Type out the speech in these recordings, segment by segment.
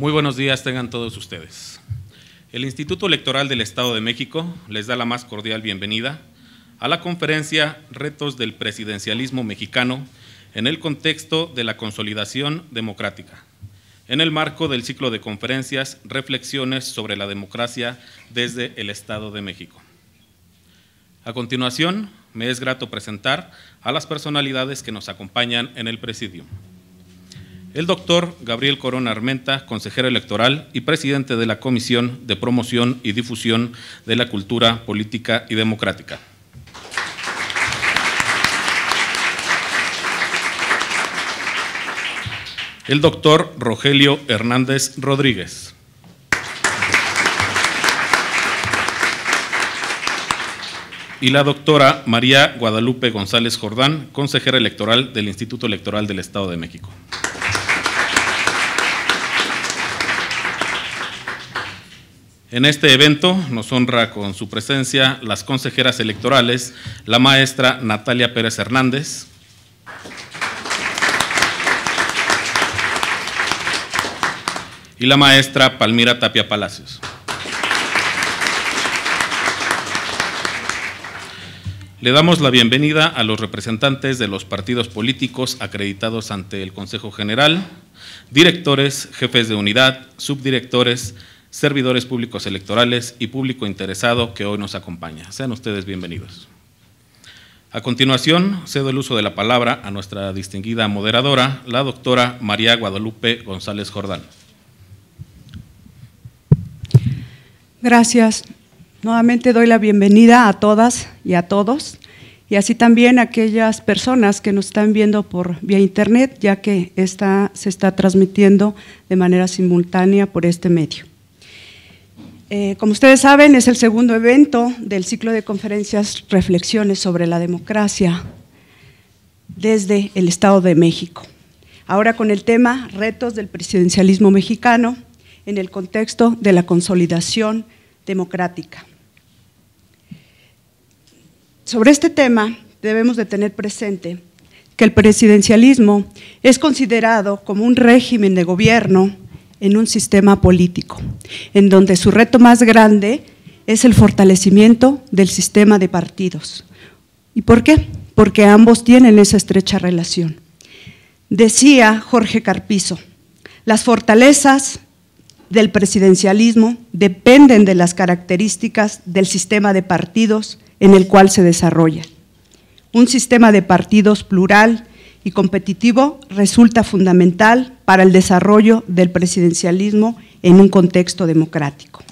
Muy buenos días tengan todos ustedes. El Instituto Electoral del Estado de México les da la más cordial bienvenida a la conferencia Retos del Presidencialismo Mexicano en el contexto de la consolidación democrática, en el marco del ciclo de conferencias Reflexiones sobre la democracia desde el Estado de México. A continuación, me es grato presentar a las personalidades que nos acompañan en el presidium. El doctor Gabriel Corona Armenta, consejero electoral y presidente de la Comisión de Promoción y Difusión de la Cultura Política y Democrática. El doctor Rogelio Hernández Rodríguez. y la doctora María Guadalupe González Jordán, consejera electoral del Instituto Electoral del Estado de México. En este evento nos honra con su presencia las consejeras electorales, la maestra Natalia Pérez Hernández, y la maestra Palmira Tapia Palacios. Le damos la bienvenida a los representantes de los partidos políticos acreditados ante el Consejo General, directores, jefes de unidad, subdirectores, servidores públicos electorales y público interesado que hoy nos acompaña. Sean ustedes bienvenidos. A continuación, cedo el uso de la palabra a nuestra distinguida moderadora, la doctora María Guadalupe González Jordán. Gracias. Nuevamente doy la bienvenida a todas y a todos, y así también a aquellas personas que nos están viendo por vía internet, ya que esta se está transmitiendo de manera simultánea por este medio. Eh, como ustedes saben, es el segundo evento del ciclo de conferencias Reflexiones sobre la Democracia desde el Estado de México. Ahora con el tema Retos del Presidencialismo Mexicano en el contexto de la consolidación democrática. Sobre este tema debemos de tener presente que el presidencialismo es considerado como un régimen de gobierno en un sistema político, en donde su reto más grande es el fortalecimiento del sistema de partidos. ¿Y por qué? Porque ambos tienen esa estrecha relación. Decía Jorge Carpizo, las fortalezas del presidencialismo dependen de las características del sistema de partidos en el cual se desarrolla. Un sistema de partidos plural y competitivo resulta fundamental para el desarrollo del presidencialismo en un contexto democrático.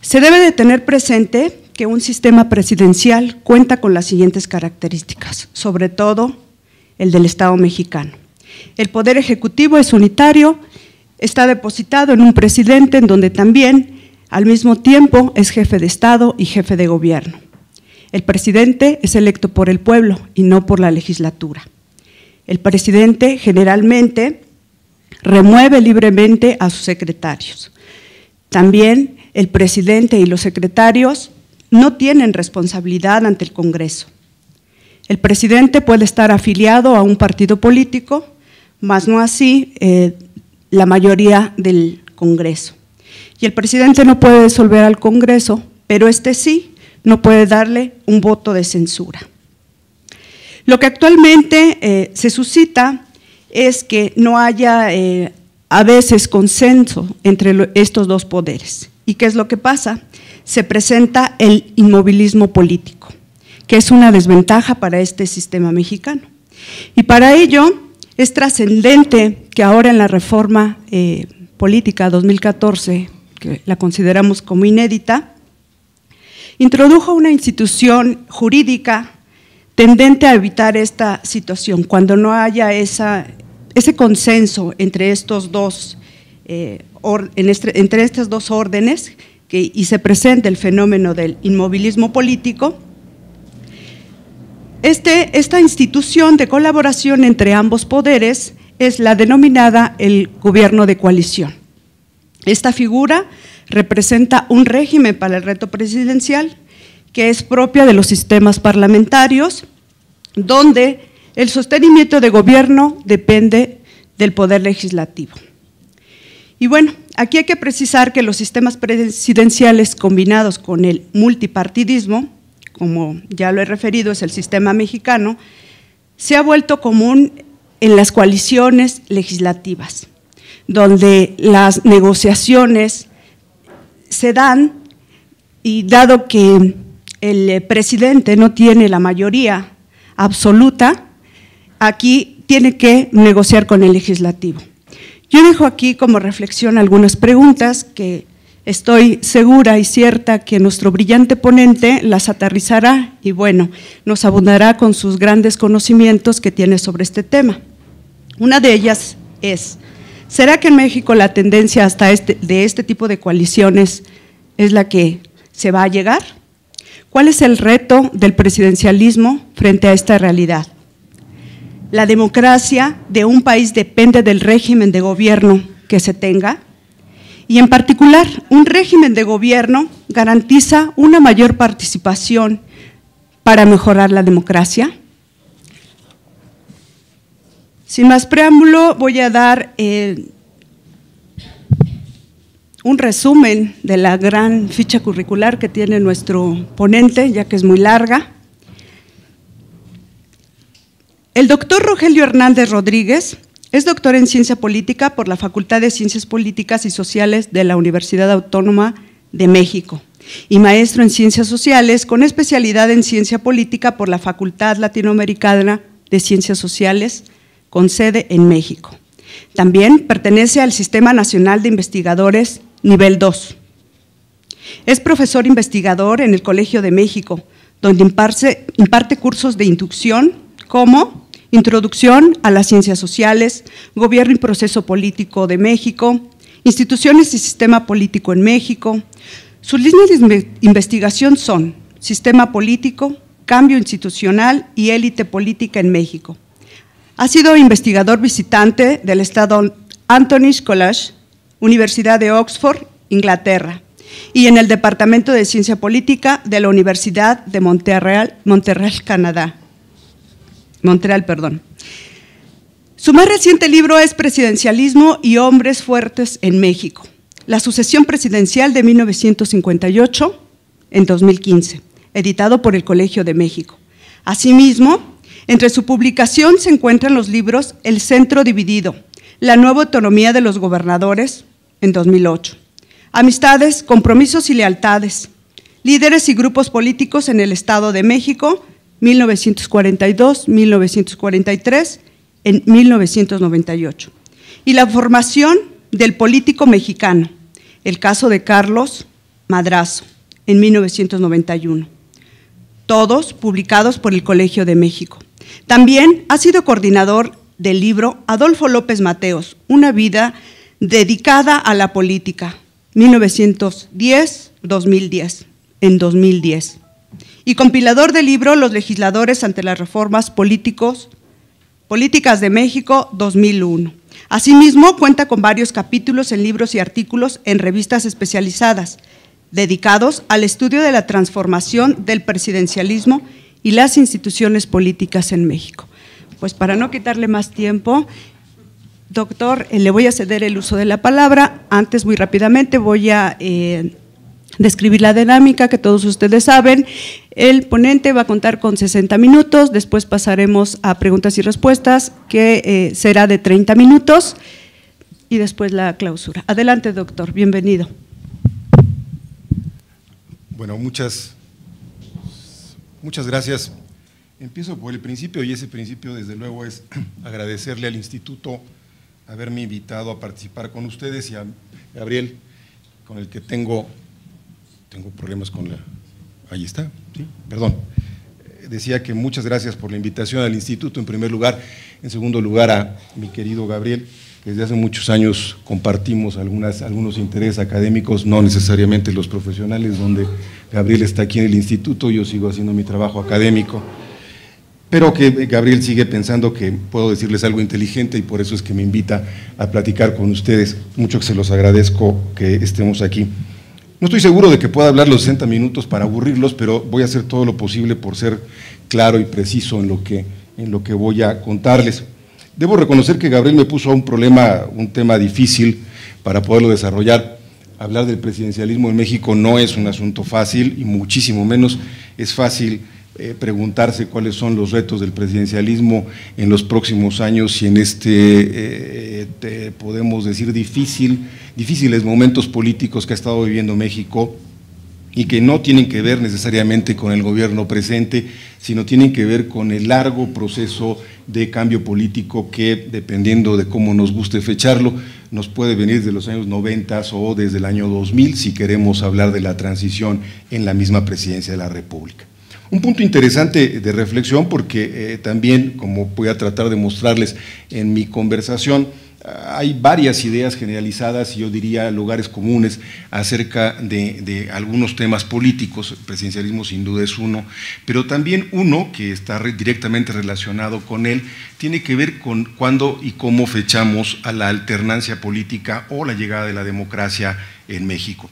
Se debe de tener presente que un sistema presidencial cuenta con las siguientes características, sobre todo el del Estado mexicano. El poder ejecutivo es unitario, está depositado en un presidente en donde también al mismo tiempo es jefe de Estado y jefe de gobierno. El presidente es electo por el pueblo y no por la legislatura. El presidente generalmente remueve libremente a sus secretarios. También el presidente y los secretarios no tienen responsabilidad ante el Congreso. El presidente puede estar afiliado a un partido político, mas no así eh, la mayoría del Congreso. Y el presidente no puede disolver al Congreso, pero este sí no puede darle un voto de censura. Lo que actualmente eh, se suscita es que no haya eh, a veces consenso entre estos dos poderes. ¿Y qué es lo que pasa? Se presenta el inmovilismo político, que es una desventaja para este sistema mexicano. Y para ello es trascendente que ahora en la reforma eh, política 2014, que la consideramos como inédita, introdujo una institución jurídica tendente a evitar esta situación, cuando no haya ese consenso entre estos dos, eh, entre estas dos órdenes y se presenta el fenómeno del inmovilismo político, este, esta institución de colaboración entre ambos poderes es la denominada el gobierno de coalición. Esta figura representa un régimen para el reto presidencial que es propia de los sistemas parlamentarios, donde el sostenimiento de gobierno depende del poder legislativo. Y bueno, aquí hay que precisar que los sistemas presidenciales combinados con el multipartidismo, como ya lo he referido, es el sistema mexicano, se ha vuelto común en las coaliciones legislativas donde las negociaciones se dan y dado que el eh, presidente no tiene la mayoría absoluta, aquí tiene que negociar con el legislativo. Yo dejo aquí como reflexión algunas preguntas que estoy segura y cierta que nuestro brillante ponente las aterrizará y bueno, nos abundará con sus grandes conocimientos que tiene sobre este tema. Una de ellas es, ¿Será que en México la tendencia este, de este tipo de coaliciones es la que se va a llegar? ¿Cuál es el reto del presidencialismo frente a esta realidad? ¿La democracia de un país depende del régimen de gobierno que se tenga? Y en particular, un régimen de gobierno garantiza una mayor participación para mejorar la democracia. Sin más preámbulo, voy a dar eh, un resumen de la gran ficha curricular que tiene nuestro ponente, ya que es muy larga. El doctor Rogelio Hernández Rodríguez es doctor en Ciencia Política por la Facultad de Ciencias Políticas y Sociales de la Universidad Autónoma de México y maestro en Ciencias Sociales con especialidad en Ciencia Política por la Facultad Latinoamericana de Ciencias Sociales con sede en México. También pertenece al Sistema Nacional de Investigadores Nivel 2. Es profesor investigador en el Colegio de México, donde imparte, cursos de inducción como Introducción a las Ciencias Sociales, Gobierno y Proceso Político de México, Instituciones y Sistema Político en México. Sus líneas de investigación son Sistema Político, Cambio Institucional y Élite Política en México ha sido investigador visitante del Estado Anthony's College, Universidad de Oxford, Inglaterra, y en el Departamento de Ciencia Política de la Universidad de Montreal, Montreal Canadá. Montreal, perdón. Su más reciente libro es Presidencialismo y Hombres Fuertes en México, la sucesión presidencial de 1958 en 2015, editado por el Colegio de México. Asimismo, entre su publicación se encuentran los libros El Centro Dividido, La Nueva Autonomía de los Gobernadores, en 2008, Amistades, Compromisos y Lealtades, Líderes y Grupos Políticos en el Estado de México, 1942-1943, en 1998, y La Formación del Político Mexicano, el caso de Carlos Madrazo, en 1991, todos publicados por el Colegio de México. También ha sido coordinador del libro Adolfo López Mateos, Una vida dedicada a la política, 1910-2010, en 2010. Y compilador del libro Los legisladores ante las reformas políticos, políticas de México, 2001. Asimismo, cuenta con varios capítulos en libros y artículos en revistas especializadas, dedicados al estudio de la transformación del presidencialismo y las instituciones políticas en México. Pues para no quitarle más tiempo, doctor, eh, le voy a ceder el uso de la palabra. Antes, muy rápidamente, voy a eh, describir la dinámica que todos ustedes saben. El ponente va a contar con 60 minutos, después pasaremos a preguntas y respuestas, que eh, será de 30 minutos, y después la clausura. Adelante, doctor, bienvenido. Bueno, muchas, gracias. Muchas gracias. Empiezo por el principio y ese principio desde luego es agradecerle al instituto haberme invitado a participar con ustedes y a Gabriel, con el que tengo, tengo problemas con la... Ahí está, sí, perdón. Decía que muchas gracias por la invitación al instituto en primer lugar, en segundo lugar a mi querido Gabriel desde hace muchos años compartimos algunos intereses académicos, no necesariamente los profesionales, donde Gabriel está aquí en el instituto, yo sigo haciendo mi trabajo académico, pero que Gabriel sigue pensando que puedo decirles algo inteligente y por eso es que me invita a platicar con ustedes. Mucho que se los agradezco que estemos aquí. No estoy seguro de que pueda hablar los 60 minutos para aburrirlos, pero voy a hacer todo lo posible por ser claro y preciso en lo que, en lo que voy a contarles. Debo reconocer que Gabriel me puso a un problema, un tema difícil para poderlo desarrollar. Hablar del presidencialismo en México no es un asunto fácil y muchísimo menos es fácil eh, preguntarse cuáles son los retos del presidencialismo en los próximos años y en este, eh, podemos decir, difícil, difíciles momentos políticos que ha estado viviendo México y que no tienen que ver necesariamente con el gobierno presente, sino tienen que ver con el largo proceso de cambio político que, dependiendo de cómo nos guste fecharlo, nos puede venir de los años 90 o desde el año 2000 si queremos hablar de la transición en la misma presidencia de la República. Un punto interesante de reflexión porque eh, también, como voy a tratar de mostrarles en mi conversación, eh, hay varias ideas generalizadas, y yo diría lugares comunes, acerca de, algunos temas políticos. El presidencialismo sin duda es uno, pero también uno que está directamente relacionado con él tiene que ver con cuándo y cómo fechamos a la alternancia política o la llegada de la democracia en México.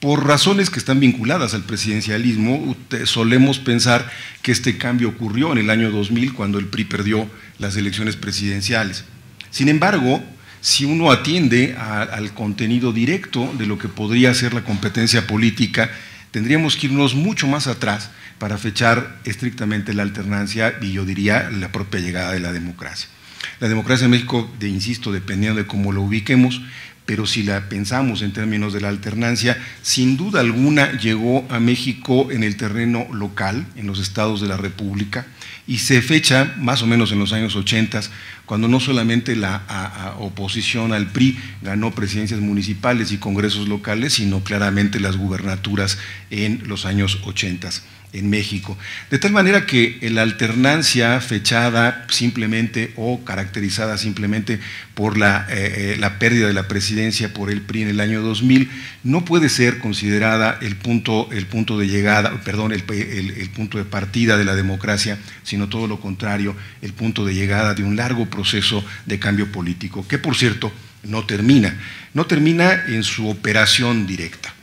Por razones que están vinculadas al presidencialismo, solemos pensar que este cambio ocurrió en el año 2000 cuando el PRI perdió las elecciones presidenciales sin embargo, si uno atiende al contenido directo de lo que podría ser la competencia política, tendríamos que irnos mucho más atrás para fechar estrictamente la alternancia y yo diría la propia llegada de la democracia. La democracia en México, de, insisto, dependiendo de cómo lo ubiquemos, pero si la pensamos en términos de la alternancia, sin duda alguna llegó a México en el terreno local, en los estados de la República, y se fecha más o menos en los años 80, cuando no solamente la oposición al PRI ganó presidencias municipales y congresos locales, sino claramente las gubernaturas en los años 80 en México. De tal manera que eh, la alternancia fechada simplemente o caracterizada simplemente por la, eh, eh, pérdida de la presidencia por el PRI en el año 2000 no puede ser considerada el punto, el punto de llegada, perdón, el punto de partida de la democracia, sino todo lo contrario, el punto de llegada de un largo proceso de cambio político, que por cierto no termina, no termina en su operación directa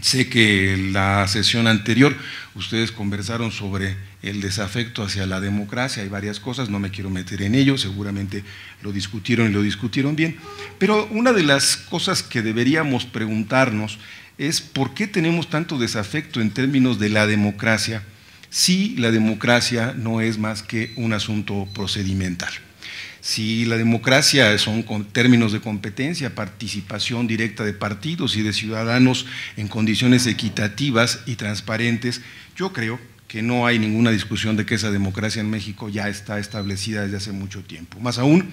Sé que en la sesión anterior ustedes conversaron sobre el desafecto hacia la democracia, hay varias cosas, no me quiero meter en ello, seguramente lo discutieron y lo discutieron bien, pero una de las cosas que deberíamos preguntarnos es por qué tenemos tanto desafecto en términos de la democracia si la democracia no es más que un asunto procedimental. Si la democracia son con términos de competencia, participación directa de partidos y de ciudadanos en condiciones equitativas y transparentes, yo creo que no hay ninguna discusión de que esa democracia en México ya está establecida desde hace mucho tiempo. Más aún,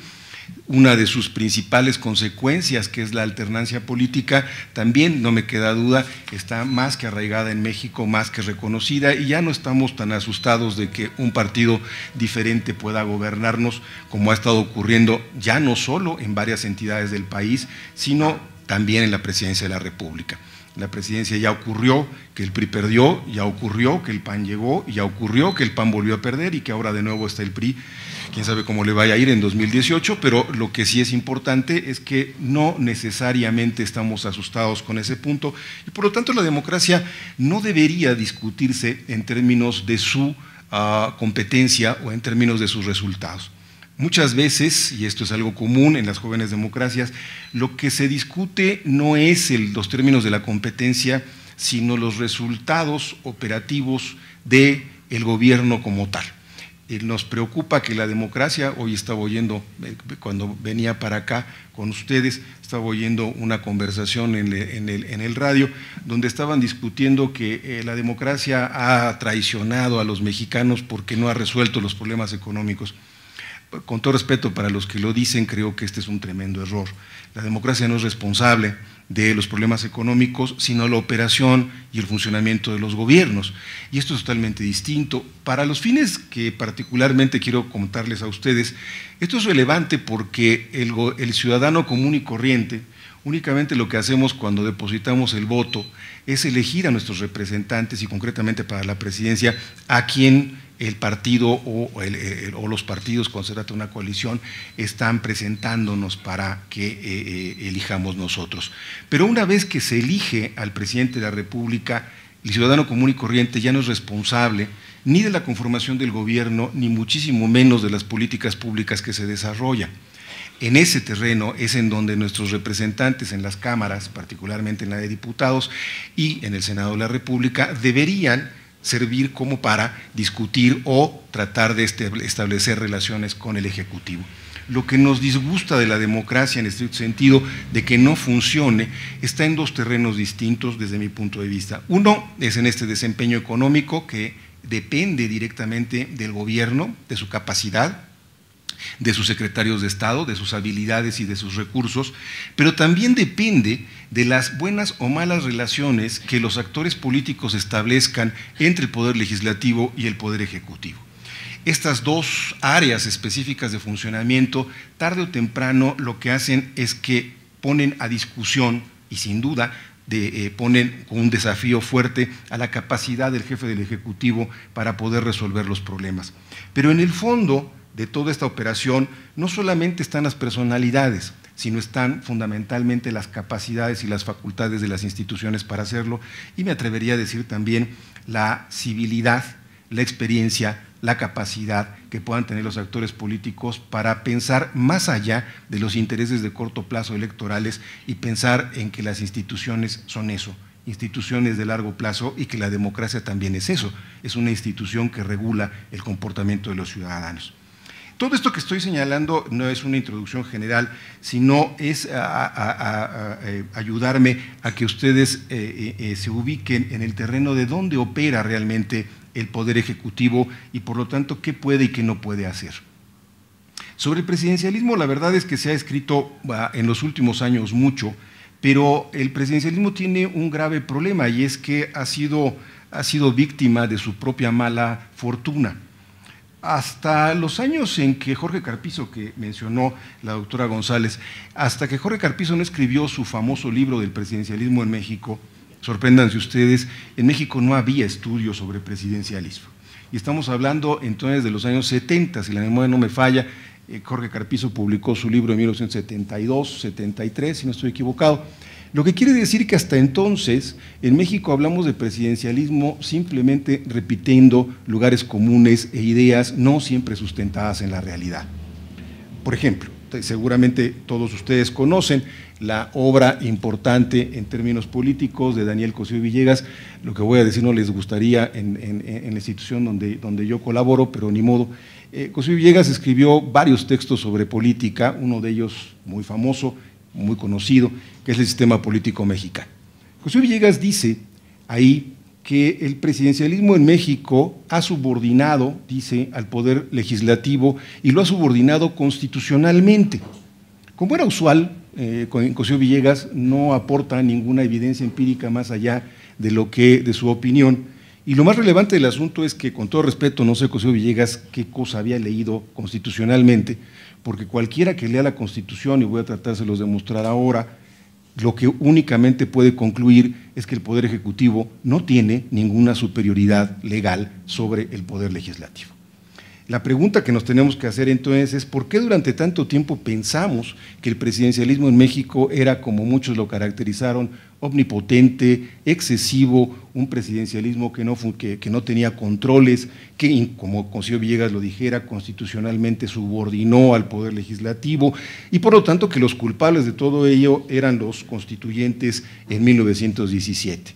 una de sus principales consecuencias, que es la alternancia política, también, no me queda duda, está más que arraigada en México, más que reconocida, y ya no estamos tan asustados de que un partido diferente pueda gobernarnos, como ha estado ocurriendo ya no solo en varias entidades del país, sino también en la presidencia de la República. La presidencia ya ocurrió, que el PRI perdió, ya ocurrió, que el PAN llegó, ya ocurrió, que el PAN volvió a perder y que ahora de nuevo está el PRI quién sabe cómo le vaya a ir en 2018, pero lo que sí es importante es que no necesariamente estamos asustados con ese punto y por lo tanto la democracia no debería discutirse en términos de su ah, competencia o en términos de sus resultados. Muchas veces, y esto es algo común en las jóvenes democracias, lo que se discute no es los términos de la competencia, sino los resultados operativos del gobierno como tal nos preocupa que la democracia, hoy estaba oyendo, eh, cuando venía para acá con ustedes, estaba oyendo una conversación en, el, radio, donde estaban discutiendo que eh, la democracia ha traicionado a los mexicanos porque no ha resuelto los problemas económicos. Con todo respeto para los que lo dicen, creo que este es un tremendo error. La democracia no es responsable de los problemas económicos, sino la operación y el funcionamiento de los gobiernos. Y esto es totalmente distinto. Para los fines que particularmente quiero contarles a ustedes, esto es relevante porque el, ciudadano común y corriente, únicamente lo que hacemos cuando depositamos el voto es elegir a nuestros representantes y concretamente para la presidencia a quien el partido o, los partidos cuando se trata de una coalición están presentándonos para que eh, eh, elijamos nosotros. Pero una vez que se elige al presidente de la República, el ciudadano común y corriente ya no es responsable ni de la conformación del gobierno, ni muchísimo menos de las políticas públicas que se desarrollan. En ese terreno es en donde nuestros representantes en las cámaras, particularmente en la de diputados y en el Senado de la República, deberían servir como para discutir o tratar de este, establecer relaciones con el Ejecutivo. Lo que nos disgusta de la democracia en este sentido, de que no funcione, está en dos terrenos distintos desde mi punto de vista. Uno es en este desempeño económico que depende directamente del gobierno, de su capacidad, de sus secretarios de Estado, de sus habilidades y de sus recursos, pero también depende de las buenas o malas relaciones que los actores políticos establezcan entre el poder legislativo y el poder ejecutivo. Estas dos áreas específicas de funcionamiento, tarde o temprano, lo que hacen es que ponen a discusión y sin duda eh, ponen con ponen un desafío fuerte a la capacidad del jefe del Ejecutivo para poder resolver los problemas. Pero en el fondo, de toda esta operación no solamente están las personalidades, sino están fundamentalmente las capacidades y las facultades de las instituciones para hacerlo, y me atrevería a decir también la civilidad, la experiencia, la capacidad que puedan tener los actores políticos para pensar más allá de los intereses de corto plazo electorales y pensar en que las instituciones son eso, instituciones de largo plazo y que la democracia también es eso, es una institución que regula el comportamiento de los ciudadanos. Todo esto que estoy señalando no es una introducción general, sino es a, eh, ayudarme a que ustedes eh, eh, se ubiquen en el terreno de dónde opera realmente el Poder Ejecutivo y por lo tanto qué puede y qué no puede hacer. Sobre el presidencialismo, la verdad es que se ha escrito en los últimos años mucho, pero el presidencialismo tiene un grave problema y es que ha sido, ha sido víctima de su propia mala fortuna hasta los años en que Jorge Carpizo, que mencionó la doctora González, hasta que Jorge Carpizo no escribió su famoso libro del presidencialismo en México, sorpréndanse ustedes, en México no había estudios sobre presidencialismo. Y estamos hablando entonces de los años 70, si la memoria no me falla, eh, Jorge Carpizo publicó su libro en 1972, 73, si no estoy equivocado. Lo que quiere decir que hasta entonces en México hablamos de presidencialismo simplemente repitiendo lugares comunes e ideas no siempre sustentadas en la realidad. Por ejemplo, seguramente todos ustedes conocen la obra importante en términos políticos de Daniel Cosío Villegas. Lo que voy a decir no les gustaría en, la institución donde, donde yo colaboro, pero ni modo. Eh, Cosío Villegas escribió varios textos sobre política, uno de ellos muy famoso, muy conocido, que es el sistema político mexicano. José Villegas dice ahí que el presidencialismo en México ha subordinado, dice, al poder legislativo y lo ha subordinado constitucionalmente. Como era usual, eh, José Villegas no aporta ninguna evidencia empírica más allá de lo que de su opinión y lo más relevante del asunto es que, con todo respeto, no sé, José Villegas, qué cosa había leído constitucionalmente, porque cualquiera que lea la Constitución, y voy a tratárselos de mostrar ahora, lo que únicamente puede concluir es que el Poder Ejecutivo no tiene ninguna superioridad legal sobre el Poder Legislativo. La pregunta que nos tenemos que hacer entonces es por qué durante tanto tiempo pensamos que el presidencialismo en México era, como muchos lo caracterizaron, omnipotente, excesivo, un presidencialismo que no, tenía controles, que, como Consilio Villegas lo dijera, constitucionalmente subordinó al Poder Legislativo, y por lo tanto que los culpables de todo ello eran los constituyentes en 1917.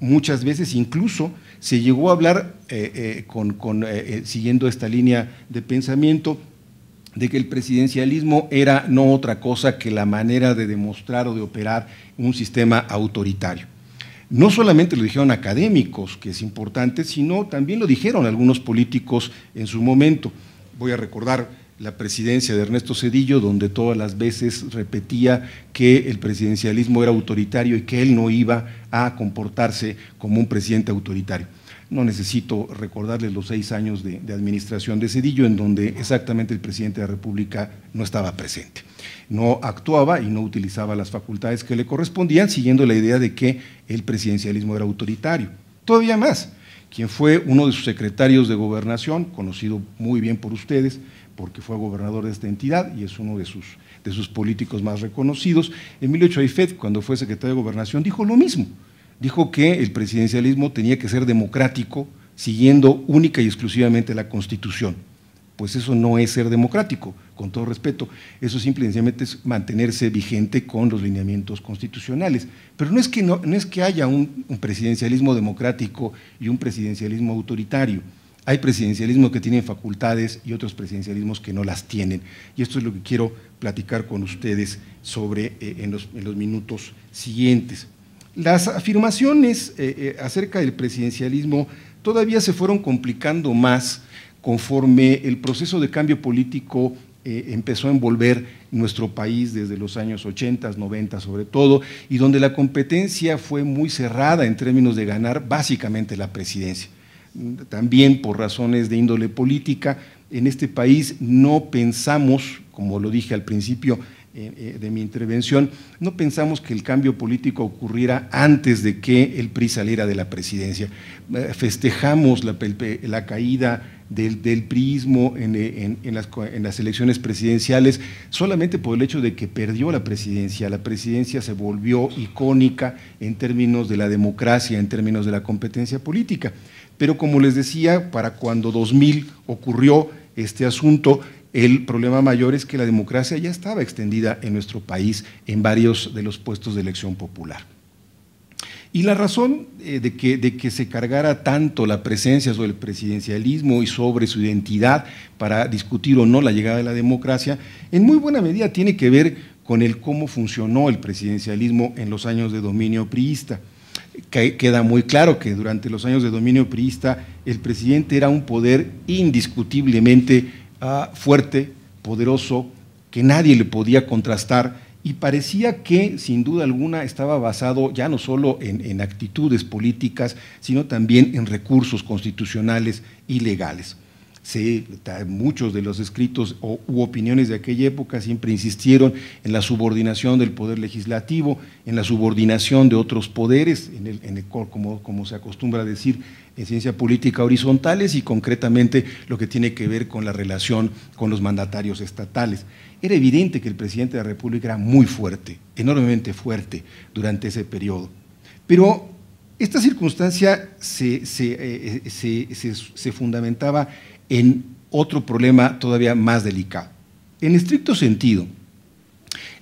Muchas veces incluso se llegó a hablar, eh, eh, con, eh, siguiendo esta línea de pensamiento, de que el presidencialismo era no otra cosa que la manera de demostrar o de operar un sistema autoritario. No solamente lo dijeron académicos, que es importante, sino también lo dijeron algunos políticos en su momento. Voy a recordar la presidencia de Ernesto Cedillo, donde todas las veces repetía que el presidencialismo era autoritario y que él no iba a comportarse como un presidente autoritario. No necesito recordarles los seis años de, administración de Cedillo, en donde exactamente el presidente de la República no estaba presente. No actuaba y no utilizaba las facultades que le correspondían, siguiendo la idea de que el presidencialismo era autoritario. Todavía más, quien fue uno de sus secretarios de gobernación, conocido muy bien por ustedes, porque fue gobernador de esta entidad y es uno de sus, políticos más reconocidos. Emilio Choifet, cuando fue secretario de Gobernación, dijo lo mismo. Dijo que el presidencialismo tenía que ser democrático, siguiendo única y exclusivamente la Constitución. Pues eso no es ser democrático, con todo respeto. Eso simplemente es mantenerse vigente con los lineamientos constitucionales. Pero no es que, haya un presidencialismo democrático y un presidencialismo autoritario hay presidencialismos que tienen facultades y otros presidencialismos que no las tienen. Y esto es lo que quiero platicar con ustedes sobre eh, en, los, minutos siguientes. Las afirmaciones eh, eh, acerca del presidencialismo todavía se fueron complicando más conforme el proceso de cambio político empezó a envolver nuestro país desde los años 80, 90 sobre todo, y donde la competencia fue muy cerrada en términos de ganar básicamente la presidencia también por razones de índole política, en este país no pensamos, como lo dije al principio eh, eh, de mi intervención, no pensamos que el cambio político ocurriera antes de que el PRI saliera de la presidencia. Eh, festejamos la, caída del, del en, las, elecciones presidenciales, solamente por el hecho de que perdió la presidencia. La presidencia se volvió icónica en términos de la democracia, en términos de la competencia política pero como les decía, para cuando 2000 ocurrió este asunto, el problema mayor es que la democracia ya estaba extendida en nuestro país en varios de los puestos de elección popular. Y la razón eh, de que, se cargara tanto la presencia sobre el presidencialismo y sobre su identidad para discutir o no la llegada de la democracia, en muy buena medida tiene que ver con el cómo funcionó el presidencialismo en los años de dominio priista queda muy claro que durante los años de dominio priista el presidente era un poder indiscutiblemente ah, fuerte, poderoso, que nadie le podía contrastar y parecía que sin duda alguna estaba basado ya no solo en actitudes políticas, sino también en recursos constitucionales y legales muchos de los escritos u opiniones de aquella época siempre insistieron en la subordinación del poder legislativo, en la subordinación de otros poderes, en el, como, como se acostumbra a decir en ciencia política horizontales y concretamente lo que tiene que ver con la relación con los mandatarios estatales. Era evidente que el presidente de la República era muy fuerte, enormemente fuerte durante ese periodo. Pero esta circunstancia se, se, eh, eh, se, se, fundamentaba en otro problema todavía más delicado. En estricto sentido,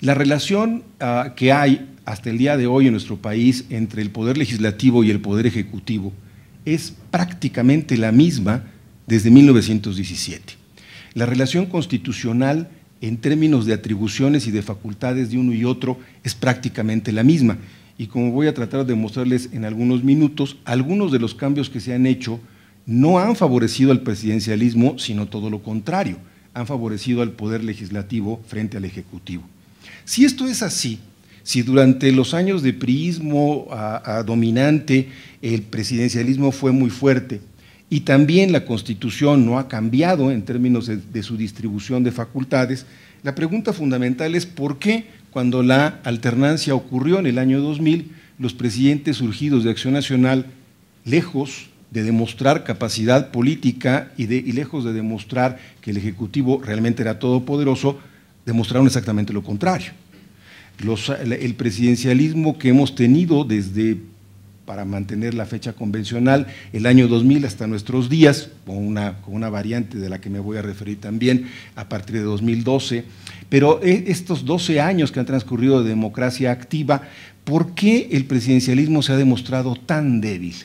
la relación ah, que hay hasta el día de hoy en nuestro país entre el poder legislativo y el poder ejecutivo es prácticamente la misma desde 1917. La relación constitucional en términos de atribuciones y de facultades de uno y otro es prácticamente la misma. Y como voy a tratar de mostrarles en algunos minutos, algunos de los cambios que se han hecho no han favorecido al presidencialismo, sino todo lo contrario, han favorecido al poder legislativo frente al ejecutivo. Si esto es así, si durante los años de priismo dominante el presidencialismo fue muy fuerte y también la constitución no ha cambiado en términos de su distribución de facultades, la pregunta fundamental es por qué cuando la alternancia ocurrió en el año 2000, los presidentes surgidos de Acción Nacional, lejos de demostrar capacidad política y, de, lejos de demostrar que el Ejecutivo realmente era todopoderoso, demostraron exactamente lo contrario. el presidencialismo que hemos tenido desde, para mantener la fecha convencional, el año 2000 hasta nuestros días, con una, con una variante de la que me voy a referir también, a partir de 2012, pero eh, estos 12 años que han transcurrido de democracia activa, ¿por qué el presidencialismo se ha demostrado tan débil?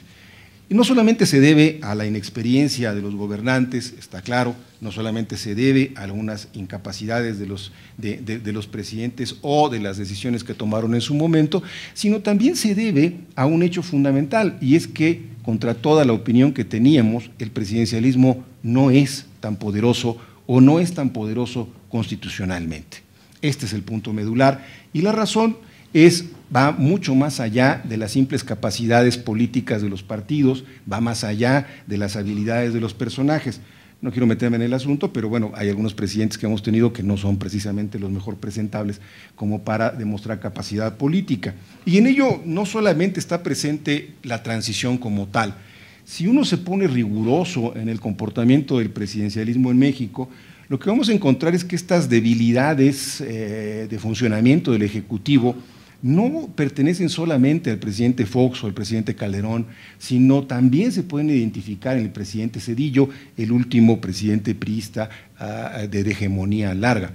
Y no solamente se debe a la inexperiencia de los gobernantes, está claro, no solamente se debe a algunas incapacidades de los, de, los presidentes o de las decisiones que tomaron en su momento, sino también se debe a un hecho fundamental, y es que, contra toda la opinión que teníamos, el presidencialismo no es tan poderoso o no es tan poderoso constitucionalmente. Este es el punto medular. Y la razón es va mucho más allá de las simples capacidades políticas de los partidos, va más allá de las habilidades de los personajes. No quiero meterme en el asunto, pero bueno, hay algunos presidentes que hemos tenido que no son precisamente los mejor presentables como para demostrar capacidad política. Y en ello no solamente está presente la transición como tal. Si uno se pone riguroso en el comportamiento del presidencialismo en México, lo que vamos a encontrar es que estas debilidades eh, de funcionamiento del Ejecutivo, no pertenecen solamente al presidente Fox o al presidente Calderón, sino también se pueden identificar en el presidente Cedillo, el último presidente priista ah, de hegemonía larga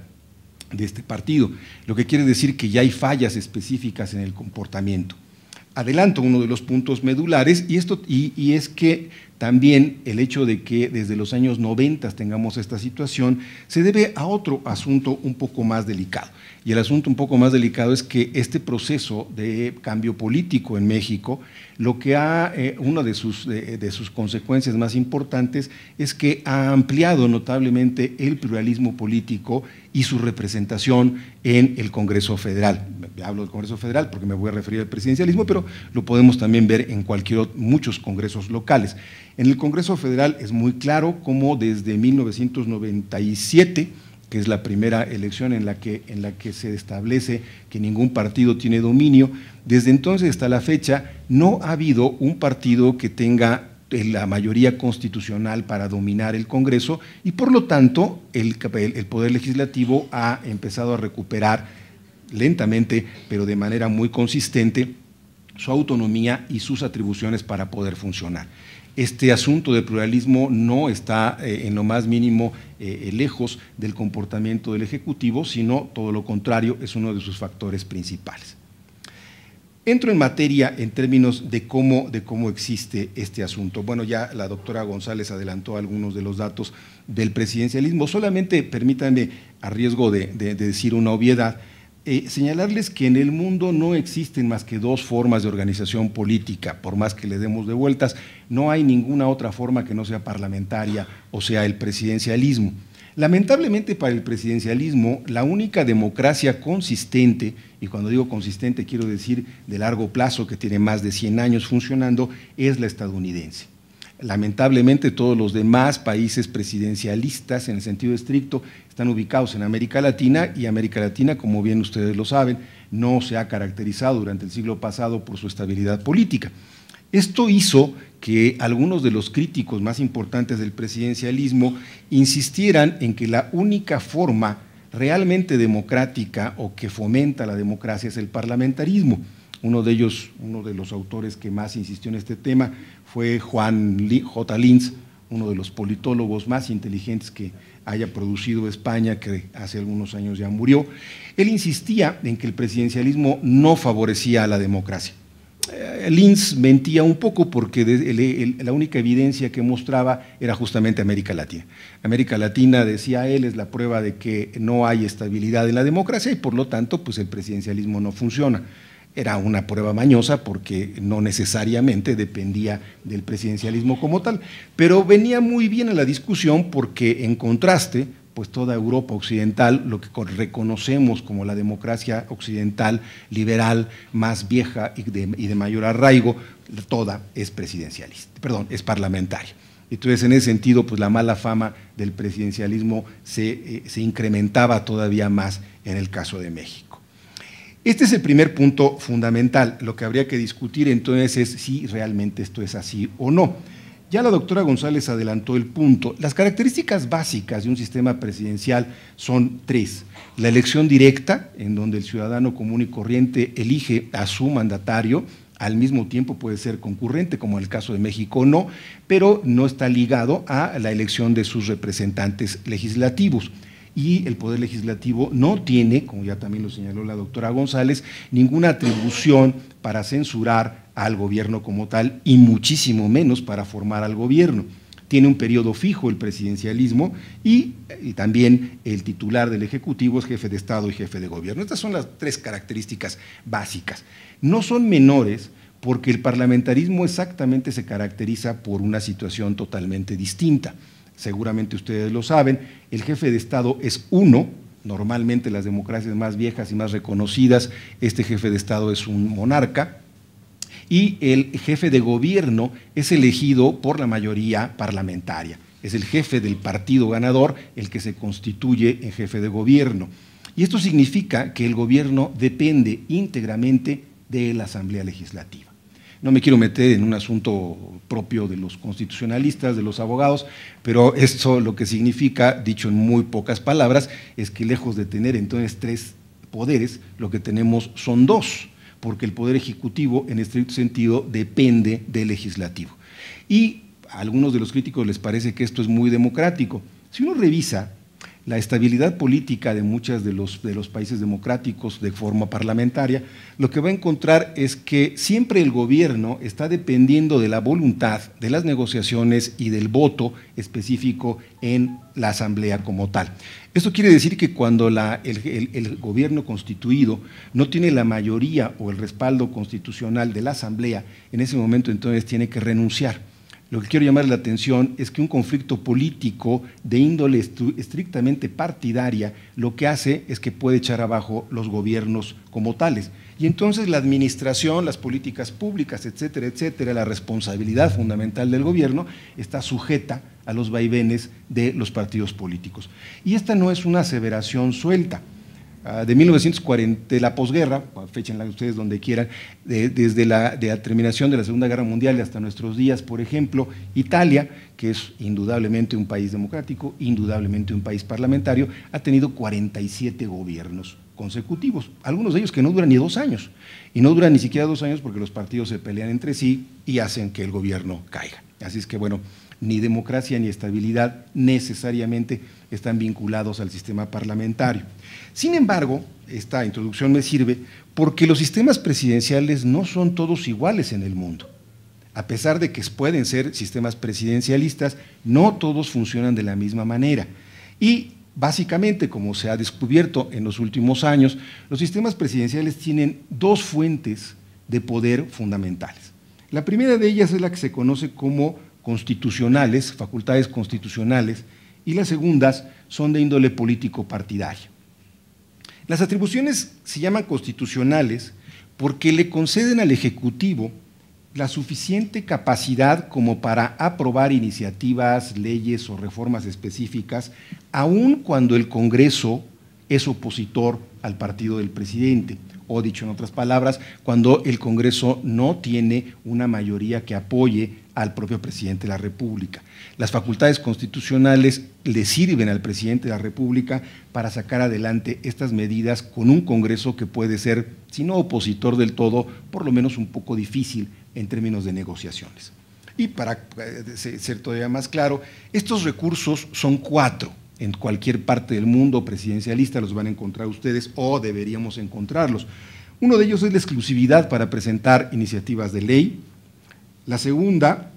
de este partido, lo que quiere decir que ya hay fallas específicas en el comportamiento. Adelanto uno de los puntos medulares y, y es que también el hecho de que desde los años 90 tengamos esta situación se debe a otro asunto un poco más delicado. Y el asunto un poco más delicado es que este proceso de cambio político en México, lo que ha, eh, una de sus, sus consecuencias más importantes es que ha ampliado notablemente el pluralismo político y su representación en el Congreso Federal. Hablo del Congreso Federal porque me voy a referir al presidencialismo, pero lo podemos también ver en cualquier muchos congresos locales. En el Congreso Federal es muy claro cómo desde 1997 que es la primera elección en la, que, en la que se establece que ningún partido tiene dominio. Desde entonces hasta la fecha no ha habido un partido que tenga eh, la mayoría constitucional para dominar el Congreso y por lo tanto el Poder Legislativo ha empezado a recuperar lentamente, pero de manera muy consistente, su autonomía y sus atribuciones para poder funcionar este asunto del pluralismo no está eh, en lo más mínimo eh, lejos del comportamiento del Ejecutivo, sino todo lo contrario, es uno de sus factores principales. Entro en materia en términos de cómo, de cómo existe este asunto. Bueno, ya la doctora González adelantó algunos de los datos del presidencialismo. Solamente permítanme, a riesgo de decir una obviedad, eh, señalarles que en el mundo no existen más que dos formas de organización política, por más que le demos de vueltas, no hay ninguna otra forma que no sea parlamentaria o sea el presidencialismo. Lamentablemente para el presidencialismo, la única democracia consistente, y cuando digo consistente quiero decir de largo plazo, que tiene más de 100 años funcionando, es la estadounidense. Lamentablemente todos los demás países presidencialistas en el sentido estricto están ubicados en América Latina y América Latina, como bien ustedes lo saben, no se ha caracterizado durante el siglo pasado por su estabilidad política. Esto hizo que algunos de los críticos más importantes del presidencialismo insistieran en que la única forma realmente democrática o que fomenta la democracia es el parlamentarismo. Uno de ellos, uno de los autores que más insistió en este tema, fue Juan J. Lins, uno de los politólogos más inteligentes que haya producido España, que hace algunos años ya murió. Él insistía en que el presidencialismo no favorecía a la democracia. Eh, Linz mentía un poco porque la única evidencia que mostraba era justamente América Latina. América Latina, decía él, es la prueba de que no hay estabilidad en la democracia y por lo tanto pues el presidencialismo no funciona. Era una prueba mañosa porque no necesariamente dependía del presidencialismo como tal, pero venía muy bien a la discusión porque en contraste, pues toda Europa occidental, lo que reconocemos como la democracia occidental liberal más vieja y de, mayor arraigo, toda es presidencialista, perdón, es parlamentaria. Entonces, en ese sentido, pues la mala fama del presidencialismo se eh, incrementaba todavía más en el caso de México. Este es el primer punto fundamental. Lo que habría que discutir entonces es si realmente esto es así o no. Ya la doctora González adelantó el punto. Las características básicas de un sistema presidencial son tres. La elección directa, en donde el ciudadano común y corriente elige a su mandatario, al mismo tiempo puede ser concurrente, como en el caso de México no, pero no está ligado a la elección de sus representantes legislativos y el Poder Legislativo no tiene, como ya también lo señaló la doctora González, ninguna atribución para censurar al gobierno como tal y muchísimo menos para formar al gobierno. Tiene un periodo fijo el presidencialismo y, también el titular del Ejecutivo es jefe de Estado y jefe de gobierno. Estas son las tres características básicas. No son menores porque el parlamentarismo exactamente se caracteriza por una situación totalmente distinta seguramente ustedes lo saben, el jefe de Estado es uno, normalmente las democracias más viejas y más reconocidas, este jefe de Estado es un monarca, y el jefe de gobierno es elegido por la mayoría parlamentaria. Es el jefe del partido ganador el que se constituye en jefe de gobierno. Y esto significa que el gobierno depende íntegramente de la Asamblea Legislativa. No me quiero meter en un asunto propio de los constitucionalistas, de los abogados, pero esto lo que significa, dicho en muy pocas palabras, es que lejos de tener entonces tres poderes, lo que tenemos son dos, porque el poder ejecutivo en estricto sentido depende del legislativo. Y a algunos de los críticos les parece que esto es muy democrático. Si uno revisa la estabilidad política de muchos de los, de los países democráticos de forma parlamentaria, lo que va a encontrar es que siempre el gobierno está dependiendo de la voluntad, de las negociaciones y del voto específico en la asamblea como tal. Esto quiere decir que cuando el, gobierno constituido no tiene la mayoría o el respaldo constitucional de la asamblea, en ese momento entonces tiene que renunciar lo que quiero llamar la atención es que un conflicto político de índole estrictamente partidaria lo que hace es que puede echar abajo los gobiernos como tales. Y entonces la administración, las políticas públicas, etcétera, etcétera, la responsabilidad fundamental del gobierno está sujeta a los vaivenes de los partidos políticos. Y esta no es una aseveración suelta. Ah, de 1940, la posguerra, féchenla ustedes donde quieran, desde la, la, terminación de la Segunda Guerra Mundial hasta nuestros días, por ejemplo, Italia, que es indudablemente un país democrático, indudablemente un país parlamentario, ha tenido 47 gobiernos consecutivos, algunos de ellos que no duran ni dos años, y no duran ni siquiera dos años porque los partidos se pelean entre sí y hacen que el gobierno caiga. Así es que bueno, ni democracia ni estabilidad necesariamente están vinculados al sistema parlamentario. Sin embargo, esta introducción me sirve porque los sistemas presidenciales no son todos iguales en el mundo. A pesar de que pueden ser sistemas presidencialistas, no todos funcionan de la misma manera. Y básicamente, como se ha descubierto en los últimos años, los sistemas presidenciales tienen dos fuentes de poder fundamentales. La primera de ellas es la que se conoce como constitucionales, facultades constitucionales, y las segundas son de índole político partidaria. Las atribuciones se llaman constitucionales porque le conceden al Ejecutivo la suficiente capacidad como para aprobar iniciativas, leyes o reformas específicas, aun cuando el Congreso es opositor al partido del presidente, o dicho en otras palabras, cuando el Congreso no tiene una mayoría que apoye al propio presidente de la República. Las facultades constitucionales le sirven al presidente de la República para sacar adelante estas medidas con un Congreso que puede ser, si no opositor del todo, por lo menos un poco difícil en términos de negociaciones. Y para eh, ser todavía más claro, estos recursos son cuatro. En cualquier parte del mundo presidencialista los van a encontrar ustedes o deberíamos encontrarlos. Uno de ellos es la exclusividad para presentar iniciativas de ley. La segunda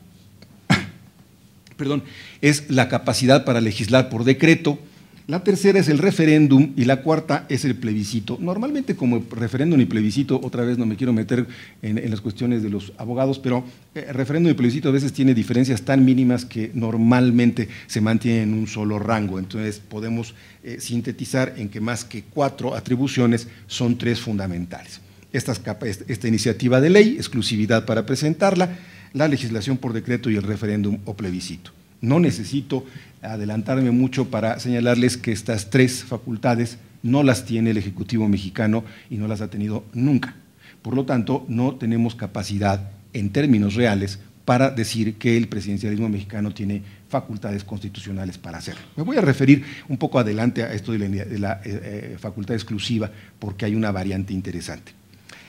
perdón, es la capacidad para legislar por decreto, la tercera es el referéndum y la cuarta es el plebiscito. Normalmente como referéndum y plebiscito, otra vez no me quiero meter en, las cuestiones de los abogados, pero eh, referéndum y plebiscito a veces tiene diferencias tan mínimas que normalmente se mantienen en un solo rango. Entonces podemos eh, sintetizar en que más que cuatro atribuciones son tres fundamentales. esta iniciativa de ley, exclusividad para presentarla, la legislación por decreto y el referéndum o plebiscito. No necesito adelantarme mucho para señalarles que estas tres facultades no las tiene el Ejecutivo mexicano y no las ha tenido nunca. Por lo tanto, no tenemos capacidad en términos reales para decir que el presidencialismo mexicano tiene facultades constitucionales para hacerlo. Me voy a referir un poco adelante a esto de la, eh, eh, facultad exclusiva porque hay una variante interesante.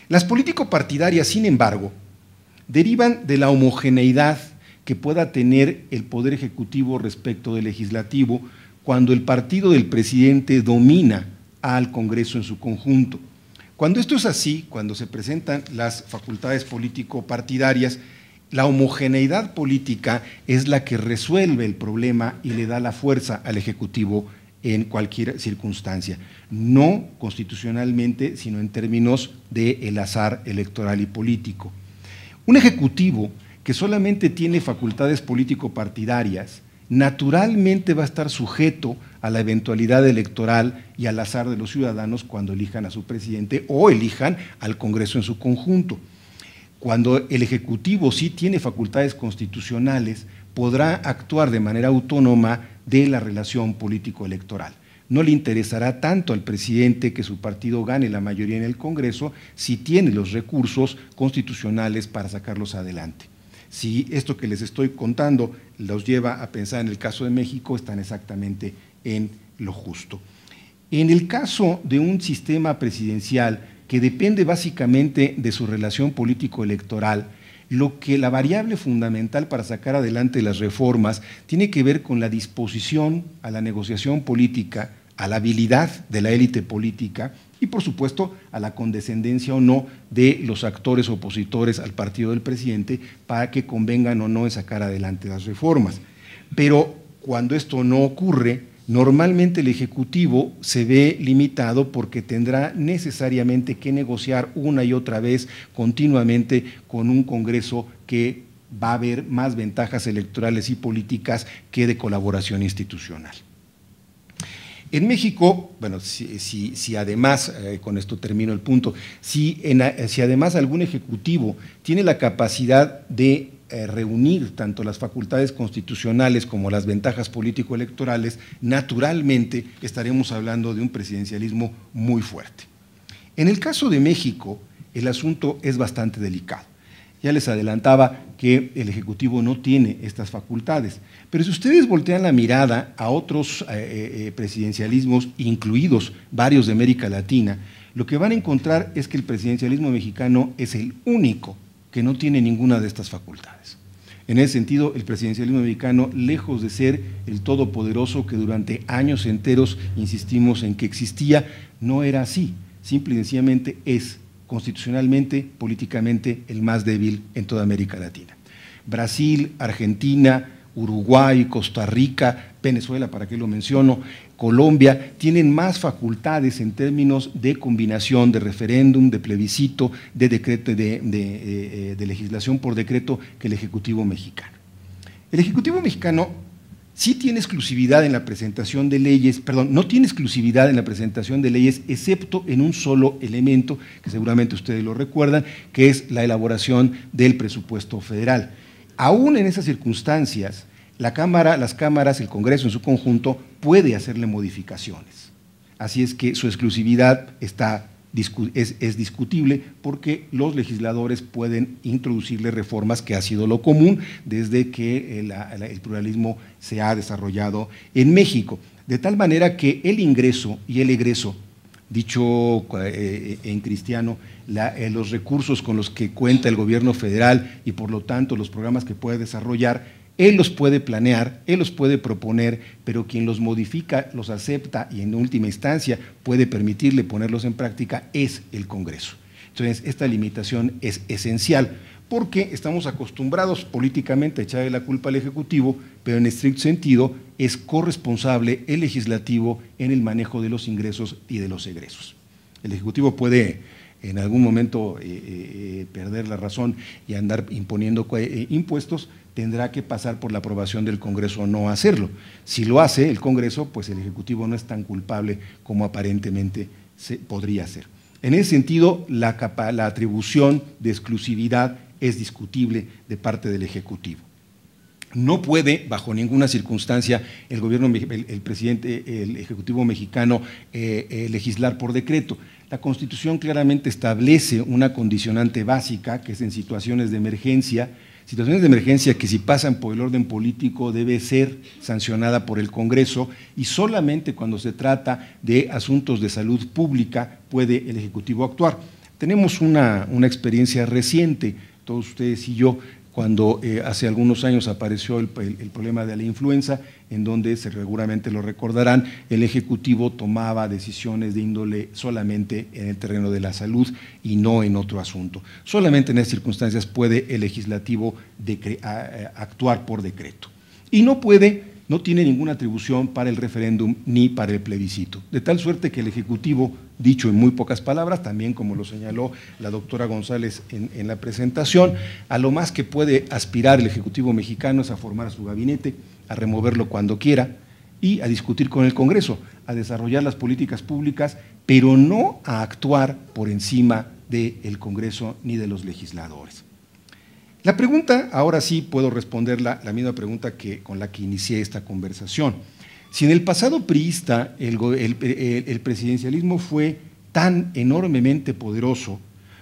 Las político-partidarias, sin embargo, derivan de la homogeneidad que pueda tener el Poder Ejecutivo respecto del Legislativo cuando el partido del presidente domina al Congreso en su conjunto. Cuando esto es así, cuando se presentan las facultades político-partidarias, la homogeneidad política es la que resuelve el problema y le da la fuerza al Ejecutivo en cualquier circunstancia, no constitucionalmente, sino en términos del azar electoral y político. Un ejecutivo que solamente tiene facultades político-partidarias, naturalmente va a estar sujeto a la eventualidad electoral y al azar de los ciudadanos cuando elijan a su presidente o elijan al Congreso en su conjunto. Cuando el Ejecutivo sí tiene facultades constitucionales, podrá actuar de manera autónoma de la relación político-electoral no le interesará tanto al presidente que su partido gane la mayoría en el Congreso si tiene los recursos constitucionales para sacarlos adelante. Si esto que les estoy contando los lleva a pensar en el caso de México, están exactamente en lo justo. En el caso de un sistema presidencial que depende básicamente de su relación político-electoral, lo que la variable fundamental para sacar adelante las reformas tiene que ver con la disposición a la negociación política a la habilidad de la élite política y por supuesto a la condescendencia o no de los actores opositores al partido del presidente para que convengan o no en sacar adelante las reformas. Pero cuando esto no ocurre, normalmente el Ejecutivo se ve limitado porque tendrá necesariamente que negociar una y otra vez continuamente con un Congreso que va a haber más ventajas electorales y políticas que de colaboración institucional. En México, bueno, si, además, eh, con esto termino el punto, si además algún ejecutivo tiene la capacidad de eh, reunir tanto las facultades constitucionales como las ventajas político-electorales, naturalmente estaremos hablando de un presidencialismo muy fuerte. En el caso de México, el asunto es bastante delicado. Ya les adelantaba que el Ejecutivo no tiene estas facultades. Pero si ustedes voltean la mirada a otros eh, eh, eh, presidencialismos, incluidos varios de América Latina, lo que van a encontrar es que el presidencialismo mexicano es el único que no tiene ninguna de estas facultades. En ese sentido, el presidencialismo mexicano, lejos de ser el todopoderoso que durante años enteros insistimos en que existía, no era así. Simple y sencillamente es constitucionalmente, políticamente, el más débil en toda América Latina. Brasil, Argentina, Uruguay, Costa Rica, Venezuela, para qué lo menciono, Colombia, tienen más facultades en términos de combinación de referéndum, de plebiscito, de, decreto, de, de eh, eh, legislación por decreto que el Ejecutivo mexicano. El Ejecutivo mexicano sí tiene exclusividad en la presentación de leyes, perdón, no tiene exclusividad en la presentación de leyes, excepto en un solo elemento, que seguramente ustedes lo recuerdan, que es la elaboración del presupuesto federal. Aún en esas circunstancias, la Cámara, las cámaras, el Congreso en su conjunto, puede hacerle modificaciones. Así es que su exclusividad está es, discutible porque los legisladores pueden introducirle reformas que ha sido lo común desde que eh, el, pluralismo se ha desarrollado en México. De tal manera que el ingreso y el egreso, dicho eh, en cristiano, eh, los recursos con los que cuenta el gobierno federal y por lo tanto los programas que puede desarrollar, él los puede planear, Él los puede proponer, pero quien los modifica, los acepta y en última instancia puede permitirle ponerlos en práctica es el Congreso. Entonces, esta limitación es esencial porque estamos acostumbrados políticamente a echarle la culpa al Ejecutivo, pero en estricto sentido es corresponsable el legislativo en el manejo de los ingresos y de los egresos. El Ejecutivo puede en algún momento eh, eh, eh, perder la razón y andar imponiendo impuestos, tendrá que pasar por la aprobación del Congreso o no hacerlo. Si lo hace el Congreso, pues el Ejecutivo no es tan culpable como aparentemente se podría ser. En ese sentido, la, atribución de exclusividad es discutible de parte del Ejecutivo. No puede, bajo ninguna circunstancia, el gobierno, el, presidente, el Ejecutivo mexicano eh, eh, legislar por decreto. La Constitución claramente establece una condicionante básica, que es en situaciones de emergencia, situaciones de emergencia que si pasan por el orden político debe ser sancionada por el Congreso y solamente cuando se trata de asuntos de salud pública puede el Ejecutivo actuar. Tenemos una, una experiencia reciente, todos ustedes y yo, cuando eh, hace algunos años apareció el, problema de la influenza, en donde seguramente lo recordarán, el Ejecutivo tomaba decisiones de índole solamente en el terreno de la salud y no en otro asunto. Solamente en esas circunstancias puede el legislativo actuar por decreto. Y no puede no tiene ninguna atribución para el referéndum ni para el plebiscito. De tal suerte que el Ejecutivo, dicho en muy pocas palabras, también como lo señaló la doctora González en, la presentación, a lo más que puede aspirar el Ejecutivo mexicano es a formar su gabinete, a removerlo cuando quiera, y a discutir con el Congreso, a desarrollar las políticas públicas, pero no a actuar por encima del Congreso ni de los legisladores. La pregunta, ahora sí puedo responderla, la, misma pregunta con la que inicié esta conversación. Si en el pasado priista el presidencialismo fue tan enormemente poderoso,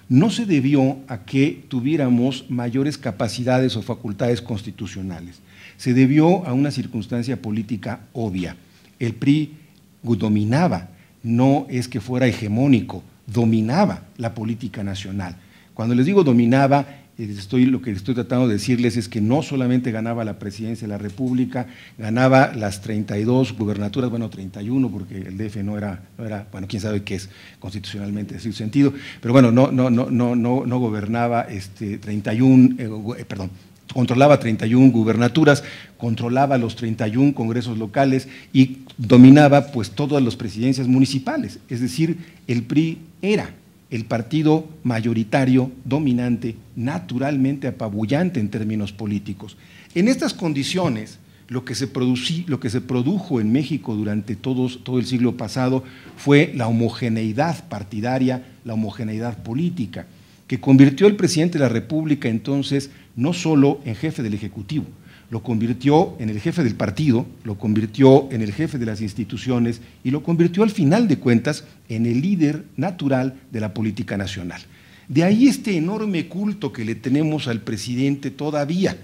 no se debió a que tuviéramos mayores capacidades o facultades constitucionales. Se debió a una circunstancia política obvia. El PRI dominaba, no es que fuera hegemónico, dominaba la política nacional. Cuando les digo dominaba, eh, estoy, lo que estoy tratando de decirles es que no solamente ganaba la presidencia de la República, ganaba las 32 gubernaturas, bueno, 31, porque el DF no era, no era bueno, quién sabe qué es constitucionalmente en sentido, pero bueno, no, no, no, no, no, gobernaba 31, este, eh, eh, perdón, controlaba 31 gubernaturas, controlaba los 31 congresos locales y dominaba pues todas las presidencias municipales. Es decir, el PRI era el partido mayoritario, dominante, naturalmente apabullante en términos políticos. En estas condiciones, lo que se, produjo en México durante todo el siglo pasado fue la homogeneidad partidaria, la homogeneidad política, que convirtió al presidente de la República entonces no solo en jefe del Ejecutivo, lo convirtió en el jefe del partido, lo convirtió en el jefe de las instituciones y lo convirtió al final de cuentas en el líder natural de la política nacional. De ahí este enorme culto que le tenemos al presidente todavía.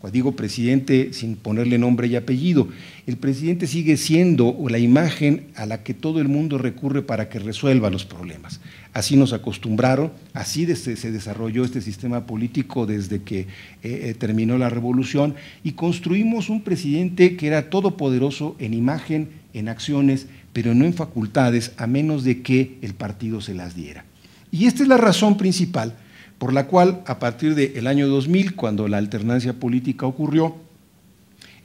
Cuando digo presidente sin ponerle nombre y apellido, el presidente sigue siendo la imagen a la que todo el mundo recurre para que resuelva los problemas. Así nos acostumbraron, así se desarrolló este sistema político desde que eh, eh, terminó la revolución y construimos un presidente que era todopoderoso en imagen, en acciones, pero no en facultades, a menos de que el partido se las diera. Y esta es la razón principal por la cual a partir del año 2000, cuando la alternancia política ocurrió,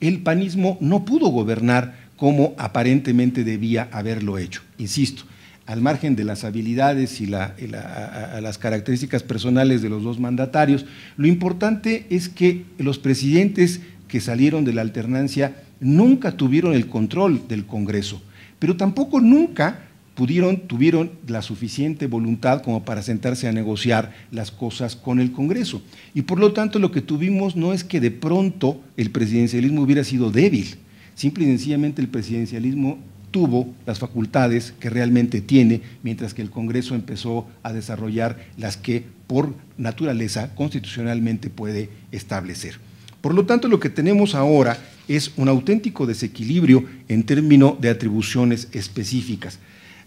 el panismo no pudo gobernar como aparentemente debía haberlo hecho. Insisto, al margen de las habilidades y, las características personales de los dos mandatarios, lo importante es que los presidentes que salieron de la alternancia nunca tuvieron el control del Congreso, pero tampoco nunca pudieron, tuvieron la suficiente voluntad como para sentarse a negociar las cosas con el Congreso. Y por lo tanto lo que tuvimos no es que de pronto el presidencialismo hubiera sido débil, simple y sencillamente el presidencialismo tuvo las facultades que realmente tiene, mientras que el Congreso empezó a desarrollar las que por naturaleza constitucionalmente puede establecer. Por lo tanto, lo que tenemos ahora es un auténtico desequilibrio en términos de atribuciones específicas.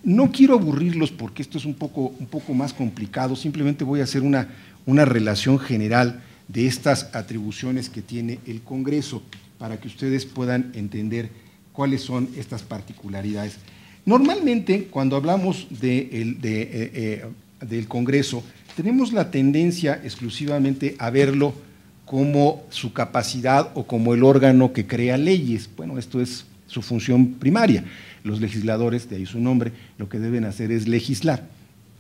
No quiero aburrirlos porque esto es un poco, un poco más complicado, simplemente voy a hacer una, una relación general de estas atribuciones que tiene el Congreso para que ustedes puedan entender cuáles son estas particularidades. Normalmente, cuando hablamos de eh, eh, del Congreso, tenemos la tendencia exclusivamente a verlo como su capacidad o como el órgano que crea leyes. Bueno, esto es su función primaria. Los legisladores, de ahí su nombre, lo que deben hacer es legislar.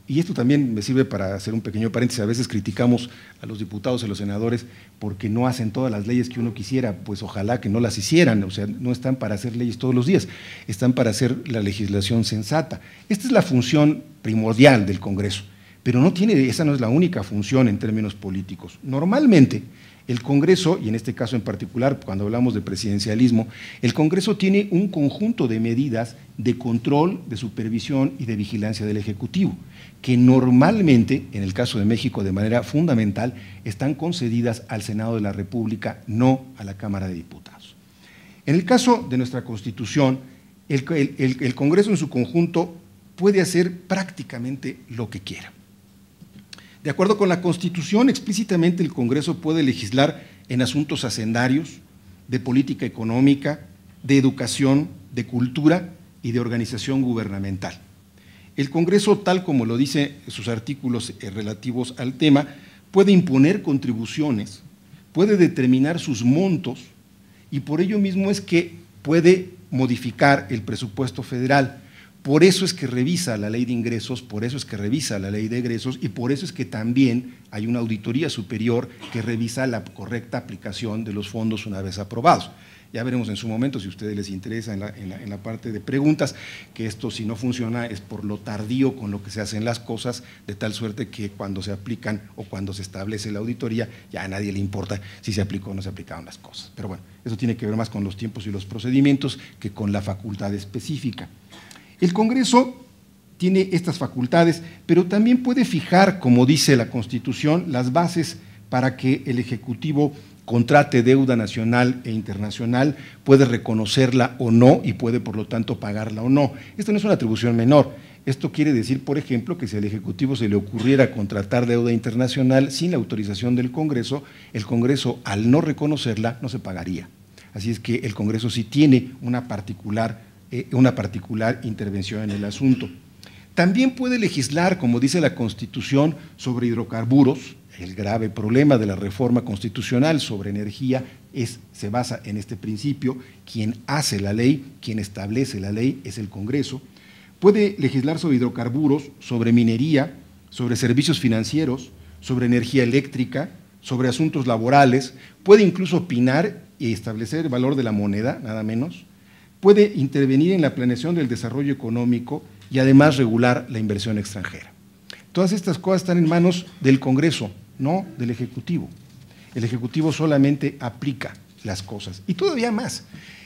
Y esto también me sirve para hacer un pequeño paréntesis. A veces criticamos a los diputados y a los senadores porque no hacen todas las leyes que uno quisiera. Pues ojalá que no las hicieran. O sea, no están para hacer leyes todos los días. Están para hacer la legislación sensata. Esta es la función primordial del Congreso. Pero no tiene, esa no es la única función en términos políticos. Normalmente, el Congreso, y en este caso en particular, cuando hablamos de presidencialismo, el Congreso tiene un conjunto de medidas de control, de supervisión y de vigilancia del Ejecutivo, que normalmente, en el caso de México de manera fundamental, están concedidas al Senado de la República, no a la Cámara de Diputados. En el caso de nuestra Constitución, el, el Congreso en su conjunto puede hacer prácticamente lo que quiera. De acuerdo con la Constitución, explícitamente el Congreso puede legislar en asuntos hacendarios, de política económica, de educación, de cultura y de organización gubernamental. El Congreso, tal como lo dice sus artículos eh, relativos al tema, puede imponer contribuciones, puede determinar sus montos y por ello mismo es que puede modificar el presupuesto federal por eso es que revisa la ley de ingresos, por eso es que revisa la ley de egresos y por eso es que también hay una auditoría superior que revisa la correcta aplicación de los fondos una vez aprobados. Ya veremos en su momento, si a ustedes les interesa, en la, parte de preguntas, que esto si no funciona es por lo tardío con lo que se hacen las cosas, de tal suerte que cuando se aplican o cuando se establece la auditoría, ya a nadie le importa si se aplicó o no se aplicaron las cosas. Pero bueno, eso tiene que ver más con los tiempos y los procedimientos que con la facultad específica. El Congreso tiene estas facultades, pero también puede fijar, como dice la Constitución, las bases para que el Ejecutivo contrate deuda nacional e internacional, puede reconocerla o no y puede, por lo tanto, pagarla o no. Esto no es una atribución menor. Esto quiere decir, por ejemplo, que si al Ejecutivo se le ocurriera contratar deuda internacional sin la autorización del Congreso, el Congreso, al no reconocerla, no se pagaría. Así es que el Congreso sí tiene una particular eh, una particular intervención en el asunto. También puede legislar, como dice la Constitución, sobre hidrocarburos. El grave problema de la reforma constitucional sobre energía se basa en este principio. Quien hace la ley, quien establece la ley es el Congreso. Puede legislar sobre hidrocarburos, sobre minería, sobre servicios financieros, sobre energía eléctrica, sobre asuntos laborales, puede incluso opinar y establecer el valor de la moneda, nada menos, puede intervenir en la planeación del desarrollo económico y además regular la inversión extranjera. Todas estas cosas están en manos del Congreso, no del Ejecutivo. El Ejecutivo solamente aplica las cosas. Y todavía más,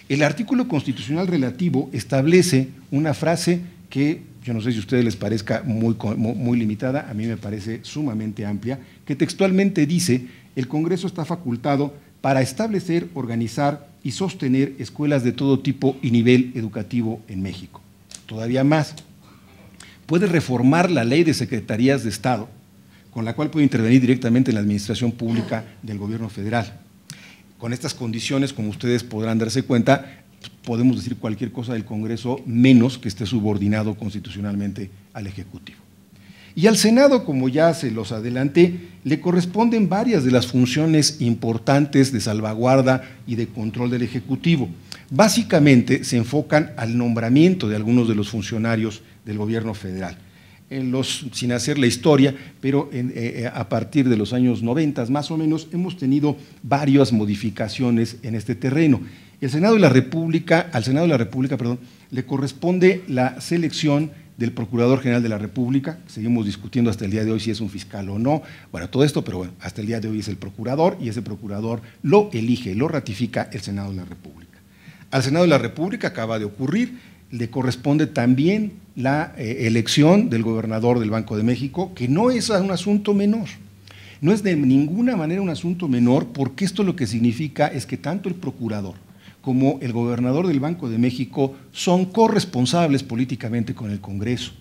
el artículo constitucional relativo establece una frase que yo no sé si a ustedes les parezca muy, muy, limitada, a mí me parece sumamente amplia, que textualmente dice, el Congreso está facultado para establecer, organizar y sostener escuelas de todo tipo y nivel educativo en México. Todavía más, puede reformar la ley de secretarías de Estado, con la cual puede intervenir directamente en la administración pública del gobierno federal. Con estas condiciones, como ustedes podrán darse cuenta, podemos decir cualquier cosa del Congreso menos que esté subordinado constitucionalmente al Ejecutivo. Y al Senado, como ya se los adelanté, le corresponden varias de las funciones importantes de salvaguarda y de control del Ejecutivo. Básicamente se enfocan al nombramiento de algunos de los funcionarios del gobierno federal. sin hacer la historia, pero eh, eh, a partir de los años 90 más o menos, hemos tenido varias modificaciones en este terreno. El Senado de la República, al Senado de la República, perdón, le corresponde la selección del Procurador General de la República, seguimos discutiendo hasta el día de hoy si es un fiscal o no, bueno, todo esto, pero bueno, hasta el día de hoy es el Procurador y ese Procurador lo elige, lo ratifica el Senado de la República. Al Senado de la República acaba de ocurrir, le corresponde también la eh, elección del gobernador del Banco de México, que no es un asunto menor. No es de ninguna manera un asunto menor porque esto lo que significa es que tanto el procurador como el gobernador del Banco de México son corresponsables políticamente con el Congreso.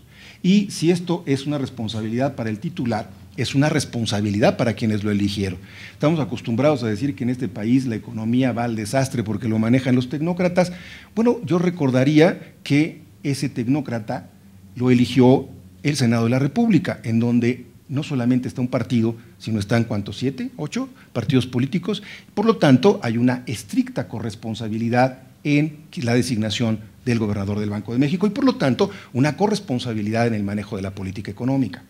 Y si esto es una responsabilidad para el titular, es una responsabilidad para quienes lo eligieron. Estamos acostumbrados a decir que en este país la economía va al desastre porque lo manejan los tecnócratas. Bueno, yo recordaría que ese tecnócrata lo eligió el Senado de la República, en donde no solamente está un partido, si no están cuantos siete, ocho partidos políticos. Por lo tanto, hay una estricta corresponsabilidad en la designación del gobernador del Banco de México y por lo tanto una corresponsabilidad en el manejo de la política económica.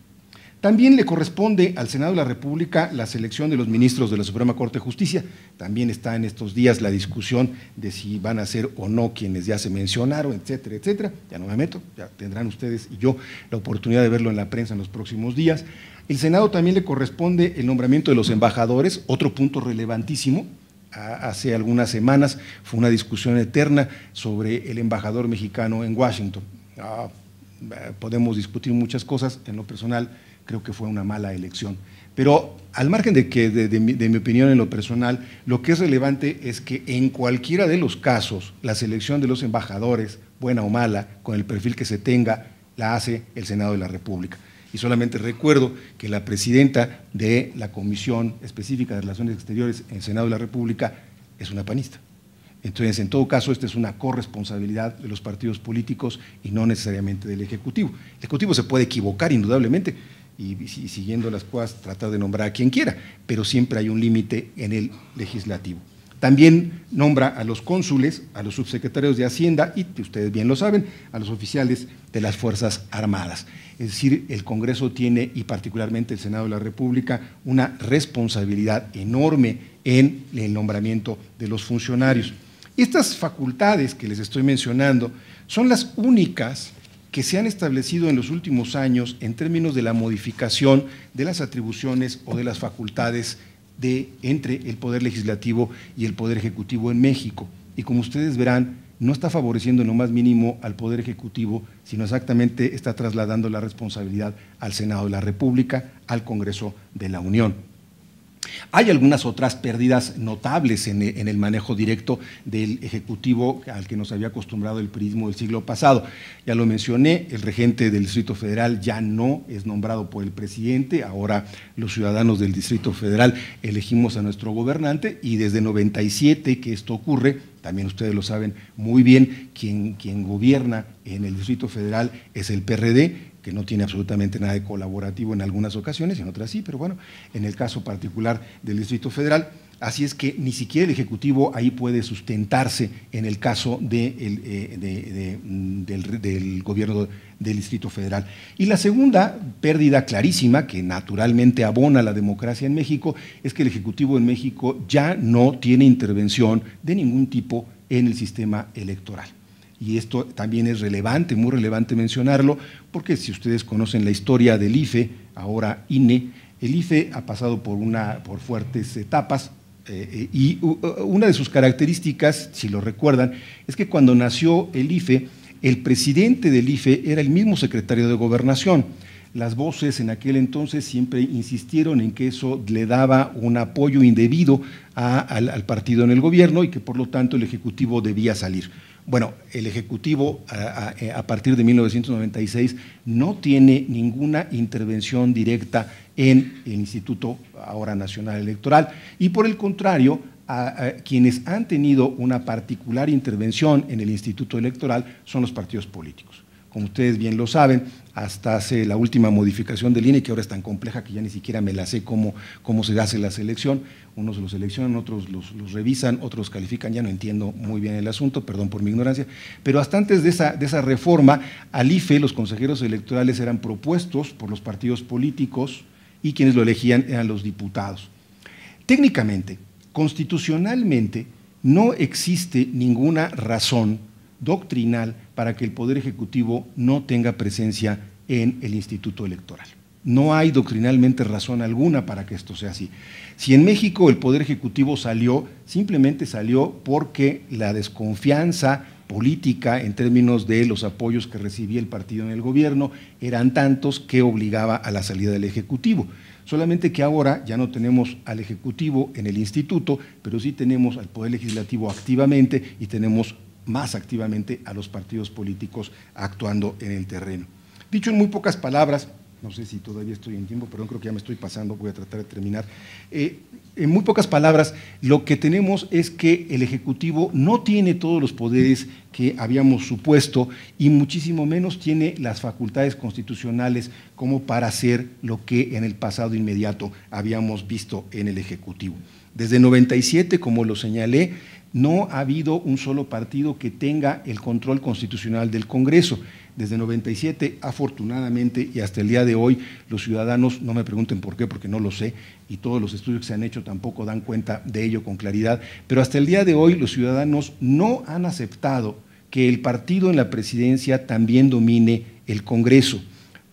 También le corresponde al Senado de la República la selección de los ministros de la Suprema Corte de Justicia. También está en estos días la discusión de si van a ser o no quienes ya se mencionaron, etcétera, etcétera. Ya no me meto, ya tendrán ustedes y yo la oportunidad de verlo en la prensa en los próximos días. El Senado también le corresponde el nombramiento de los embajadores, otro punto relevantísimo. Hace algunas semanas fue una discusión eterna sobre el embajador mexicano en Washington. Ah, eh, podemos discutir muchas cosas, en lo personal creo que fue una mala elección. Pero al margen de, que, de mi opinión en lo personal, lo que es relevante es que en cualquiera de los casos, la selección de los embajadores, buena o mala, con el perfil que se tenga, la hace el Senado de la República. Y solamente recuerdo que la presidenta de la Comisión Específica de Relaciones Exteriores en el Senado de la República es una panista. Entonces, en todo caso, esta es una corresponsabilidad de los partidos políticos y no necesariamente del Ejecutivo. El Ejecutivo se puede equivocar, indudablemente, y, siguiendo las cosas tratar de nombrar a quien quiera, pero siempre hay un límite en el legislativo. También nombra a los cónsules, a los subsecretarios de Hacienda y, ustedes bien lo saben, a los oficiales de las Fuerzas Armadas. Es decir, el Congreso tiene, y particularmente el Senado de la República, una responsabilidad enorme en el nombramiento de los funcionarios. Estas facultades que les estoy mencionando son las únicas que se han establecido en los últimos años en términos de la modificación de las atribuciones o de las facultades de, entre el Poder Legislativo y el Poder Ejecutivo en México. Y como ustedes verán, no está favoreciendo en lo más mínimo al Poder Ejecutivo, sino exactamente está trasladando la responsabilidad al Senado de la República, al Congreso de la Unión. Hay algunas otras pérdidas notables en, el manejo directo del Ejecutivo al que nos había acostumbrado el prismo del siglo pasado. Ya lo mencioné, el regente del Distrito Federal ya no es nombrado por el presidente, ahora los ciudadanos del Distrito Federal elegimos a nuestro gobernante y desde 97 que esto ocurre, también ustedes lo saben muy bien, quien, quien gobierna en el Distrito Federal es el PRD que no tiene absolutamente nada de colaborativo en algunas ocasiones, en otras sí, pero bueno, en el caso particular del Distrito Federal, Así es que ni siquiera el Ejecutivo ahí puede sustentarse en el caso eh, mm, del, del, gobierno del Distrito Federal. Y la segunda pérdida clarísima, que naturalmente abona la democracia en México, es que el Ejecutivo en México ya no tiene intervención de ningún tipo en el sistema electoral y esto también es relevante, muy relevante mencionarlo, porque si ustedes conocen la historia del IFE, ahora INE, el IFE ha pasado por, una, por fuertes etapas eh, eh, y una de sus características, si lo recuerdan, es que cuando nació el IFE, el presidente del IFE era el mismo secretario de gobernación. Las voces en aquel entonces siempre insistieron en que eso le daba un apoyo indebido al partido en el gobierno y que por lo tanto el Ejecutivo debía salir. Bueno, el Ejecutivo a, eh, partir de 1996 no tiene ninguna intervención directa en el Instituto ahora Nacional Electoral y por el contrario, quienes han tenido una particular intervención en el Instituto Electoral son los partidos políticos como ustedes bien lo saben, hasta hace la última modificación del INE, que ahora es tan compleja que ya ni siquiera me la sé cómo, cómo se hace la selección. Unos los seleccionan, otros los, revisan, otros califican, ya no entiendo muy bien el asunto, perdón por mi ignorancia. Pero hasta antes de esa, de esa reforma, al IFE los consejeros electorales eran propuestos por los partidos políticos y quienes lo elegían eran los diputados. Técnicamente, constitucionalmente, no existe ninguna razón doctrinal para que el Poder Ejecutivo no tenga presencia en el Instituto Electoral. No hay doctrinalmente razón alguna para que esto sea así. Si en México el Poder Ejecutivo salió, simplemente salió porque la desconfianza política en términos de los apoyos que recibía el partido en el gobierno eran tantos que obligaba a la salida del Ejecutivo. Solamente que ahora ya no tenemos al Ejecutivo en el instituto, pero sí tenemos al Poder Legislativo activamente y tenemos más activamente a los partidos políticos actuando en el terreno. Dicho en muy pocas palabras, no sé si todavía estoy en tiempo, perdón, creo que ya me estoy pasando, voy a tratar de terminar. Eh, en muy pocas palabras, lo que tenemos es que el Ejecutivo no tiene todos los poderes que habíamos supuesto y muchísimo menos tiene las facultades constitucionales como para hacer lo que en el pasado inmediato habíamos visto en el Ejecutivo. Desde 97, como lo señalé, no ha habido un solo partido que tenga el control constitucional del Congreso. Desde 97, afortunadamente, y hasta el día de hoy, los ciudadanos, no me pregunten por qué, porque no lo sé, y todos los estudios que se han hecho tampoco dan cuenta de ello con claridad, pero hasta el día de hoy los ciudadanos no han aceptado que el partido en la presidencia también domine el Congreso,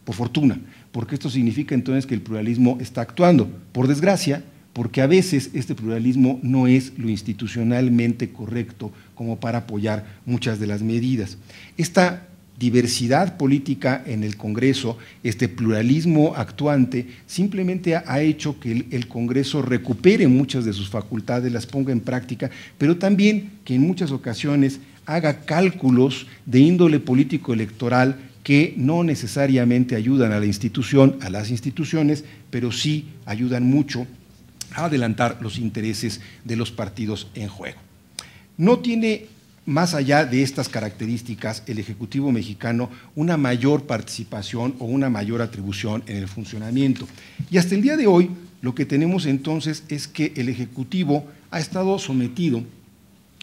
por fortuna, porque esto significa entonces que el pluralismo está actuando. Por desgracia, porque a veces este pluralismo no es lo institucionalmente correcto como para apoyar muchas de las medidas. Esta diversidad política en el Congreso, este pluralismo actuante, simplemente ha hecho que el, Congreso recupere muchas de sus facultades, las ponga en práctica, pero también que en muchas ocasiones haga cálculos de índole político electoral que no necesariamente ayudan a la institución, a las instituciones, pero sí ayudan mucho adelantar los intereses de los partidos en juego. No tiene más allá de estas características, el Ejecutivo mexicano una mayor participación o una mayor atribución en el funcionamiento. Y hasta el día de hoy, lo que tenemos entonces es que el Ejecutivo ha estado sometido,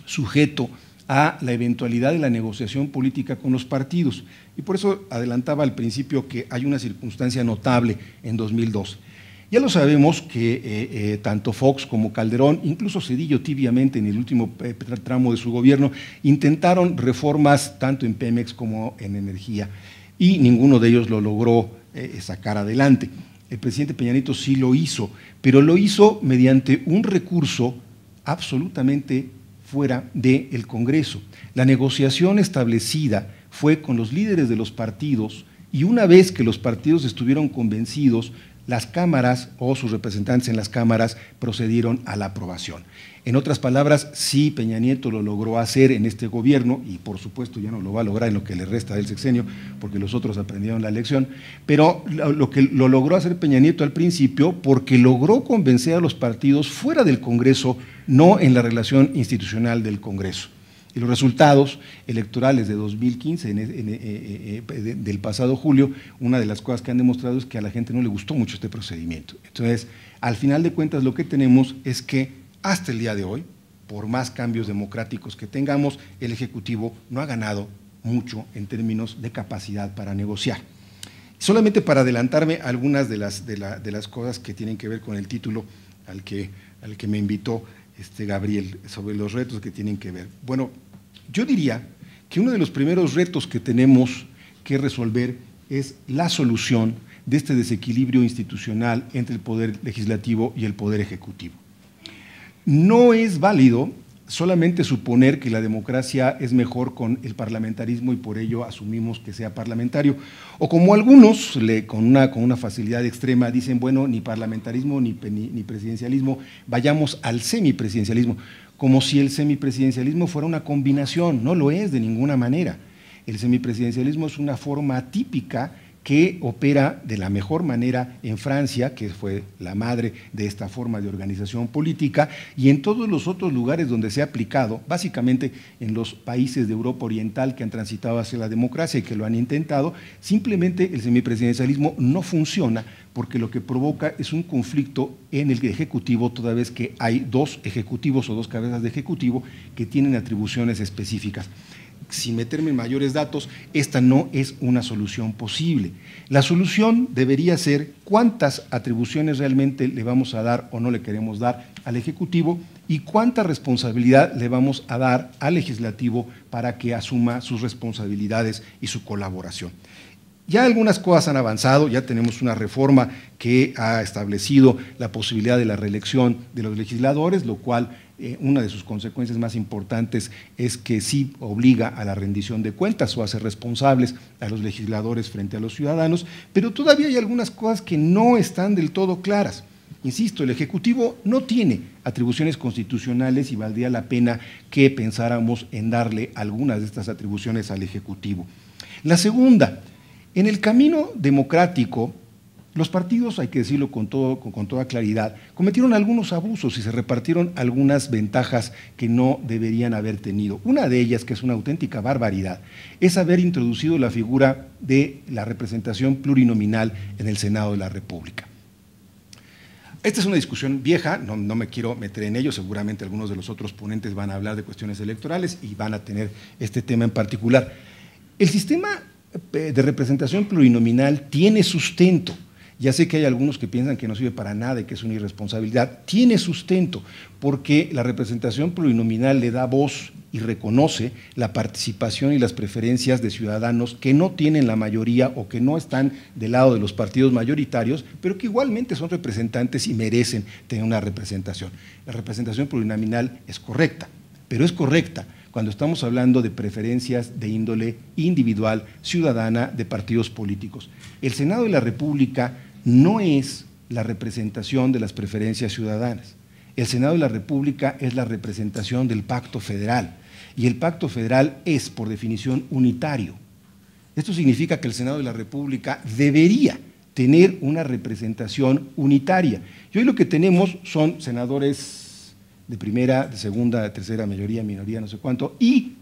sujeto a la eventualidad de la negociación política con los partidos. Y por eso adelantaba al principio que hay una circunstancia notable en 2002. Ya lo sabemos que eh, eh, tanto Fox como Calderón, incluso Cedillo tibiamente en el último eh, tramo de su gobierno, intentaron reformas tanto en Pemex como en energía y ninguno de ellos lo logró sacar adelante. El presidente Peñanito sí lo hizo, pero lo hizo mediante un recurso absolutamente fuera del Congreso. La negociación establecida fue con los líderes de los partidos y una vez que los partidos estuvieron convencidos, las cámaras o sus representantes en las cámaras procedieron a la aprobación. En otras palabras, sí, Peña Nieto lo logró hacer en este gobierno y por supuesto ya no lo va a lograr en lo que le resta del sexenio porque los otros aprendieron la lección, pero lo que lo logró hacer Peña Nieto al principio porque logró convencer a los partidos fuera del Congreso, no en la relación institucional del Congreso y los resultados electorales de 2015, eh, eh, eh, del pasado julio, una de las cosas que han demostrado es que a la gente no le gustó mucho este procedimiento. Entonces, al final de cuentas, lo que tenemos es que hasta el día de hoy, por más cambios democráticos que tengamos, el Ejecutivo no ha ganado mucho en términos de capacidad para negociar. Solamente para adelantarme algunas de las, las cosas que tienen que ver con el título al que, al que me invitó este Gabriel sobre los retos que tienen que ver. Bueno, yo diría que uno de los primeros retos que tenemos que resolver es la solución de este desequilibrio institucional entre el poder legislativo y el poder ejecutivo. No es válido solamente suponer que la democracia es mejor con el parlamentarismo y por ello asumimos que sea parlamentario. O como algunos, con, una, facilidad extrema, dicen, bueno, ni parlamentarismo ni presidencialismo, vayamos al semipresidencialismo como si el semipresidencialismo fuera una combinación, no lo es de ninguna manera. El semipresidencialismo es una forma típica que opera de la mejor manera en Francia, que fue la madre de esta forma de organización política, y en todos los otros lugares donde se ha aplicado, básicamente en los países de Europa Oriental que han transitado hacia la democracia y que lo han intentado, simplemente el semipresidencialismo no funciona porque lo que provoca es un conflicto en el Ejecutivo, toda vez que hay dos ejecutivos o dos cabezas de Ejecutivo que tienen atribuciones específicas sin meterme en mayores datos, esta no es una solución posible. La solución debería ser cuántas atribuciones realmente le vamos a dar o no le queremos dar al Ejecutivo y cuánta responsabilidad le vamos a dar al legislativo para que asuma sus responsabilidades y su colaboración. Ya algunas cosas han avanzado, ya tenemos una reforma que ha establecido la posibilidad de la reelección de los legisladores, lo cual eh, una de sus consecuencias más importantes es que sí obliga a la rendición de cuentas o hace responsables a los legisladores frente a los ciudadanos, pero todavía hay algunas cosas que no están del todo claras. Insisto, el Ejecutivo no tiene atribuciones constitucionales y valdría la pena que pensáramos en darle algunas de estas atribuciones al Ejecutivo. La segunda, en el camino democrático, los partidos, hay que decirlo con, toda claridad, cometieron algunos abusos y se repartieron algunas ventajas que no deberían haber tenido. Una de ellas, que es una auténtica barbaridad, es haber introducido la figura de la representación plurinominal en el Senado de la República. Esta es una discusión vieja, no, me quiero meter en ello, seguramente algunos de los otros ponentes van a hablar de cuestiones electorales y van a tener este tema en particular. El sistema eh, de representación plurinominal tiene sustento ya sé que hay algunos que piensan que no sirve para nada y que es una irresponsabilidad. Tiene sustento porque la representación plurinominal le da voz y reconoce la participación y las preferencias de ciudadanos que no tienen la mayoría o que no están del lado de los partidos mayoritarios, pero que igualmente son representantes y merecen tener una representación. La representación plurinominal es correcta, pero es correcta cuando estamos hablando de preferencias de índole individual, ciudadana, de partidos políticos. El Senado de la República no es la representación de las preferencias ciudadanas. El Senado de la República es la representación del Pacto Federal. Y el Pacto Federal es, por definición, unitario. Esto significa que el Senado de la República debería tener una representación unitaria. Y hoy lo que tenemos son senadores de primera, de segunda, de tercera, mayoría, minoría, no sé cuánto, y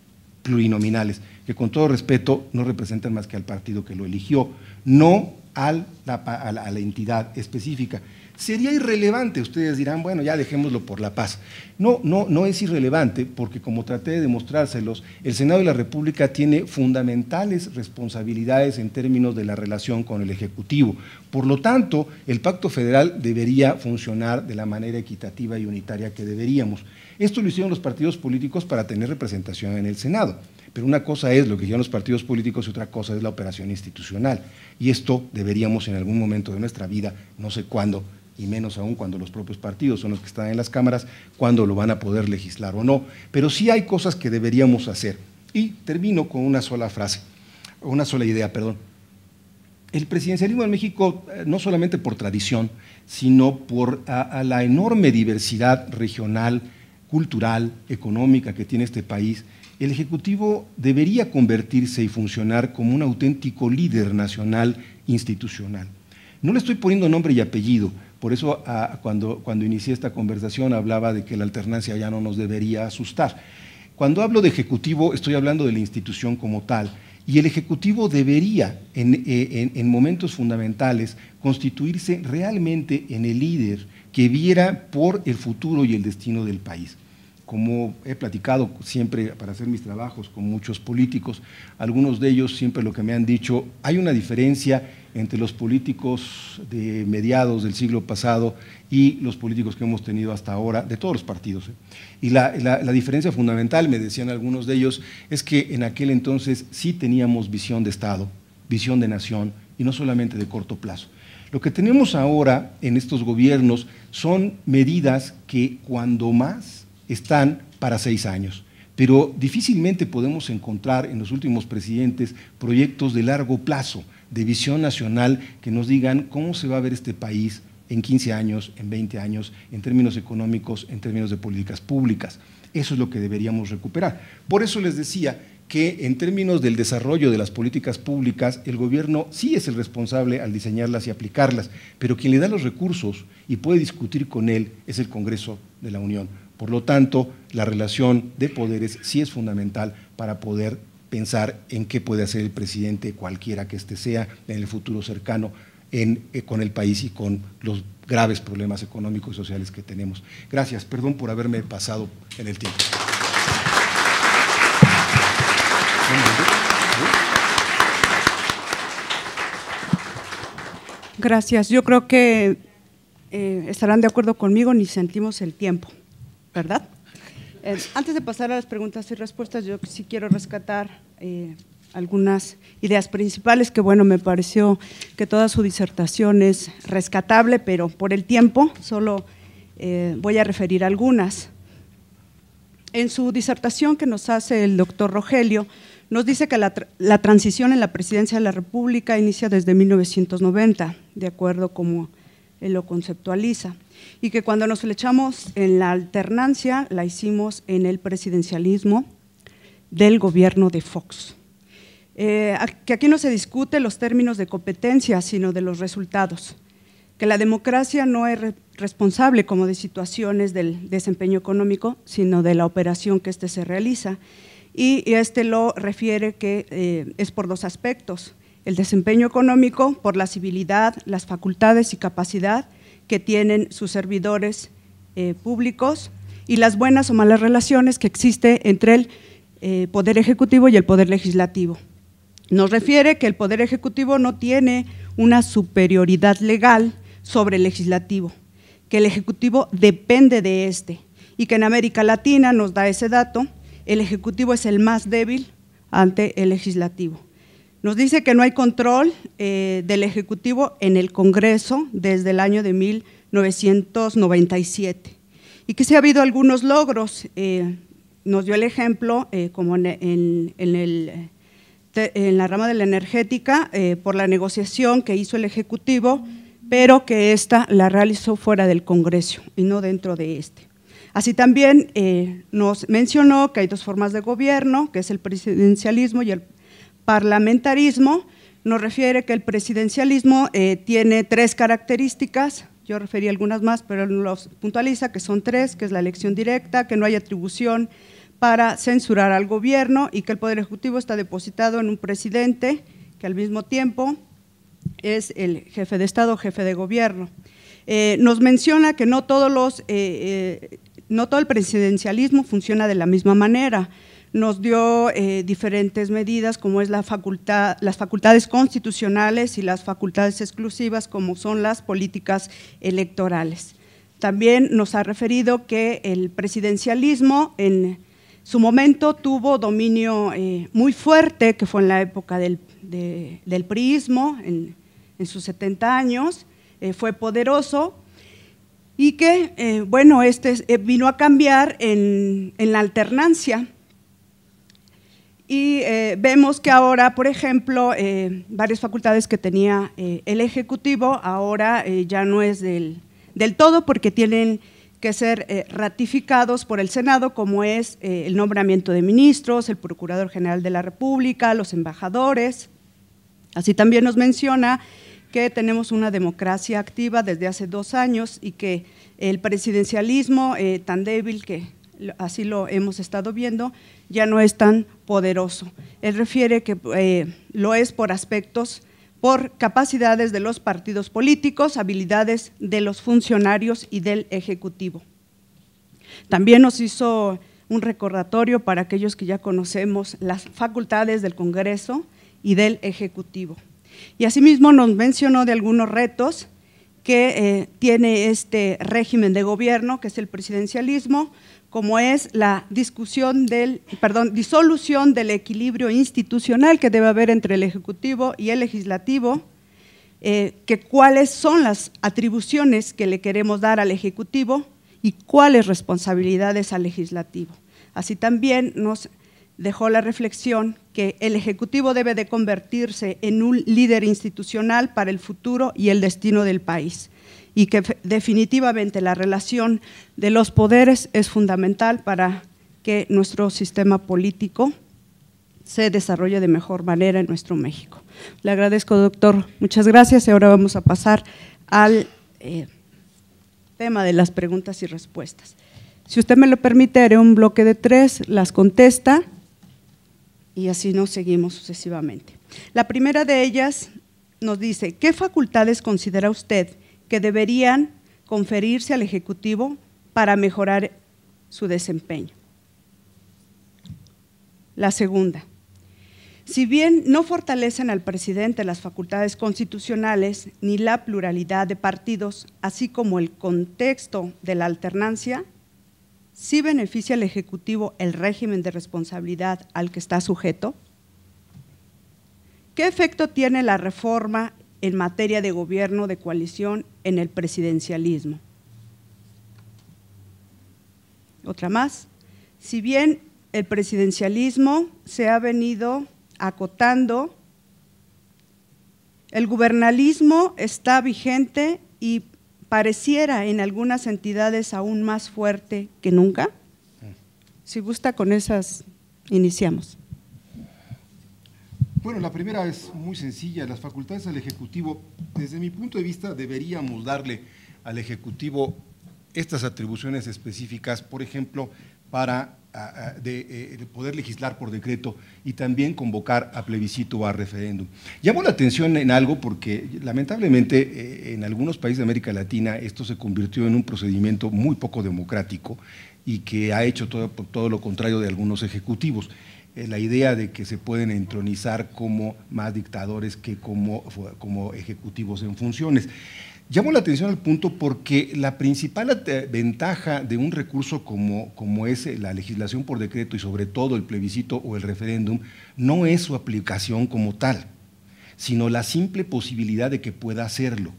plurinominales, que con todo respeto no representan más que al partido que lo eligió, no a la entidad específica sería irrelevante. Ustedes dirán, bueno, ya dejémoslo por la paz. No, no, no es irrelevante porque como traté de demostrárselos, el Senado y la República tiene fundamentales responsabilidades en términos de la relación con el Ejecutivo. Por lo tanto, el Pacto Federal debería funcionar de la manera equitativa y unitaria que deberíamos. Esto lo hicieron los partidos políticos para tener representación en el Senado. Pero una cosa es lo que hicieron los partidos políticos y otra cosa es la operación institucional. Y esto deberíamos en algún momento de nuestra vida, no sé cuándo, y menos aún cuando los propios partidos son los que están en las cámaras, cuando lo van a poder legislar o no. Pero sí hay cosas que deberíamos hacer. Y termino con una sola frase, una sola idea, perdón. El presidencialismo en México, eh, no solamente por tradición, sino por la enorme diversidad regional, cultural, económica que tiene este país, el Ejecutivo debería convertirse y funcionar como un auténtico líder nacional institucional. No le estoy poniendo nombre y apellido, por eso cuando, cuando inicié esta conversación hablaba de que la alternancia ya no nos debería asustar. Cuando hablo de ejecutivo estoy hablando de la institución como tal. Y el Ejecutivo debería, eh, en, en, momentos fundamentales, constituirse realmente en el líder que viera por el futuro y el destino del país. Como he platicado siempre para hacer mis trabajos con muchos políticos, algunos de ellos siempre lo que me han dicho, hay una diferencia entre los políticos de mediados del siglo pasado y los políticos que hemos tenido hasta ahora, de todos los partidos. ¿eh? Y la, diferencia fundamental, me decían algunos de ellos, es que en aquel entonces sí teníamos visión de Estado, visión de nación, y no solamente de corto plazo. Lo que tenemos ahora en estos gobiernos son medidas que cuando más están para seis años. Pero difícilmente podemos encontrar en los últimos presidentes proyectos de largo plazo de visión nacional que nos digan cómo se va a ver este país en 15 años, en 20 años, en términos económicos, en términos de políticas públicas. Eso es lo que deberíamos recuperar. Por eso les decía que en términos del desarrollo de las políticas públicas, el gobierno sí es el responsable al diseñarlas y aplicarlas, pero quien le da los recursos y puede discutir con él es el Congreso de la Unión. Por lo tanto, la relación de poderes sí es fundamental para poder pensar en qué puede hacer el presidente, cualquiera que este sea, en el futuro cercano, eh, con el país y con los graves problemas económicos y sociales que tenemos. Gracias, perdón por haberme pasado en el tiempo. Gracias. Yo creo que eh, estarán de acuerdo conmigo, ni sentimos el tiempo, ¿verdad? Eh, antes de pasar a las preguntas y respuestas, yo sí quiero rescatar eh, algunas ideas principales que, bueno, me pareció que toda su disertación es rescatable, pero por el tiempo solo eh, voy a referir algunas. En su disertación que nos hace el doctor Rogelio, nos dice que la, transición en la presidencia de la República inicia desde 1990, de acuerdo como él lo conceptualiza y que cuando nos flechamos en la alternancia la hicimos en el presidencialismo del gobierno de Fox. Eh, que aquí no se discute los términos de competencia, sino de los resultados. Que la democracia no es responsable como de situaciones del desempeño económico, sino de la operación que éste se realiza. Y, este lo refiere que eh, es por dos aspectos, el desempeño económico, por la civilidad, las facultades y capacidad, que tienen sus servidores eh, públicos y las buenas o malas relaciones que existe entre el eh, Poder Ejecutivo y el Poder Legislativo. Nos refiere que el Poder Ejecutivo no tiene una superioridad legal sobre el Legislativo, que el Ejecutivo depende de este y que en América Latina, nos da ese dato, el Ejecutivo es el más débil ante el Legislativo. Nos dice que no hay control eh, del Ejecutivo en el Congreso desde el año de 1997 y que sí ha habido algunos logros. Eh, nos dio el ejemplo, eh, como en, la rama de la energética, por la negociación que hizo el Ejecutivo, pero que esta la realizó fuera del Congreso y no dentro de este. Así también nos mencionó que hay dos formas de gobierno, que es el presidencialismo y el parlamentarismo nos refiere que el presidencialismo eh, tiene tres características, yo referí algunas más, pero los puntualiza que son tres, que es la elección directa, que no hay atribución para censurar al gobierno y que el Poder Ejecutivo está depositado en un presidente que al mismo tiempo es el jefe de Estado, jefe de gobierno. Eh, nos menciona que no todos los, eh, no todo el presidencialismo funciona de la misma manera nos dio eh, diferentes medidas como es la facultad, las facultades constitucionales y las facultades exclusivas como son las políticas electorales. También nos ha referido que el presidencialismo en su momento tuvo dominio eh, muy fuerte, que fue en la época del, de, en, sus 70 años, eh, fue poderoso, y que, bueno, este vino a cambiar en, la alternancia. Y eh, vemos que ahora, por ejemplo, eh, varias facultades que tenía eh, el Ejecutivo, ahora ya no es del, del, todo porque tienen que ser ratificados por el Senado, como es el nombramiento de ministros, el Procurador General de la República, los embajadores. Así también nos menciona que tenemos una democracia activa desde hace dos años y que el presidencialismo tan débil que así lo hemos estado viendo, ya no es tan poderoso. Él refiere que eh, lo es por aspectos, por capacidades de los partidos políticos, habilidades de los funcionarios y del Ejecutivo. También nos hizo un recordatorio para aquellos que ya conocemos las facultades del Congreso y del Ejecutivo. Y asimismo nos mencionó de algunos retos que eh, tiene este régimen de gobierno, que es el presidencialismo, como es la discusión del, perdón, disolución del equilibrio institucional que debe haber entre el Ejecutivo y el Legislativo, eh, que cuáles son las atribuciones que le queremos dar al Ejecutivo y cuáles responsabilidades al Legislativo. Así también nos dejó la reflexión que el Ejecutivo debe de convertirse en un líder institucional para el futuro y el destino del país y que definitivamente la relación de los poderes es fundamental para que nuestro sistema político se desarrolle de mejor manera en nuestro México. Le agradezco, doctor. Muchas gracias. Y ahora vamos a pasar al eh, tema de las preguntas y respuestas. Si usted me lo permite, haré un bloque de tres, las contesta y así nos seguimos sucesivamente. La primera de ellas nos dice, ¿qué facultades considera usted que deberían conferirse al Ejecutivo para mejorar su desempeño. La segunda, si bien no fortalecen al presidente las facultades constitucionales ni la pluralidad de partidos, así como el contexto de la alternancia, sí beneficia al Ejecutivo el régimen de responsabilidad al que está sujeto? ¿Qué efecto tiene la reforma en materia de gobierno de coalición en el presidencialismo. Otra más. Si bien el presidencialismo se ha venido acotando, el gubernalismo está vigente y pareciera en algunas entidades aún más fuerte que nunca. Mm. Si gusta, con esas iniciamos. Bueno, la primera es muy sencilla. Las facultades al Ejecutivo, desde mi punto de vista, deberíamos darle al Ejecutivo estas atribuciones específicas, por ejemplo, para eh, de, poder legislar por decreto y también convocar a plebiscito o a referéndum. Llamo la atención en algo porque lamentablemente eh, en algunos países de América Latina esto se convirtió en un procedimiento muy poco democrático y que ha hecho todo lo contrario de algunos ejecutivos. Eh, la idea de que se pueden entronizar como más dictadores que como, ejecutivos en funciones. Llamo la atención al punto porque la principal eh, ventaja de un recurso como, como es eh, la legislación por decreto y sobre todo el plebiscito o el referéndum no es su aplicación como tal, sino la simple posibilidad de que pueda hacerlo.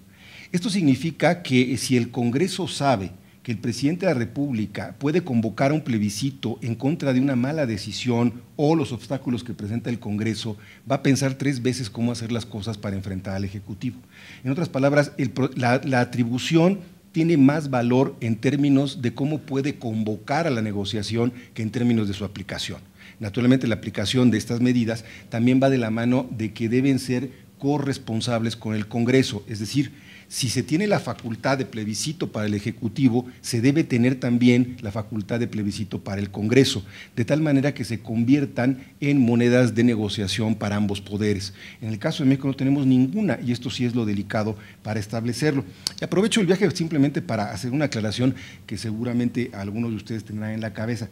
Esto significa que si el Congreso sabe que el presidente de la República puede convocar a un plebiscito en contra de una mala decisión o los obstáculos que presenta el Congreso, va a pensar tres veces cómo hacer las cosas para enfrentar al Ejecutivo. En otras palabras, la, la atribución tiene más valor en términos de cómo puede convocar a la negociación que en términos de su aplicación. Naturalmente, la aplicación de estas medidas también va de la mano de que deben ser corresponsables con el Congreso, es decir, si se tiene la facultad de plebiscito para el Ejecutivo, se debe tener también la facultad de plebiscito para el Congreso, de tal manera que se conviertan en monedas de negociación para ambos poderes. En el caso de México no tenemos ninguna y esto sí es lo delicado para establecerlo. Y aprovecho el viaje simplemente para hacer una aclaración que seguramente algunos de ustedes tendrán en la cabeza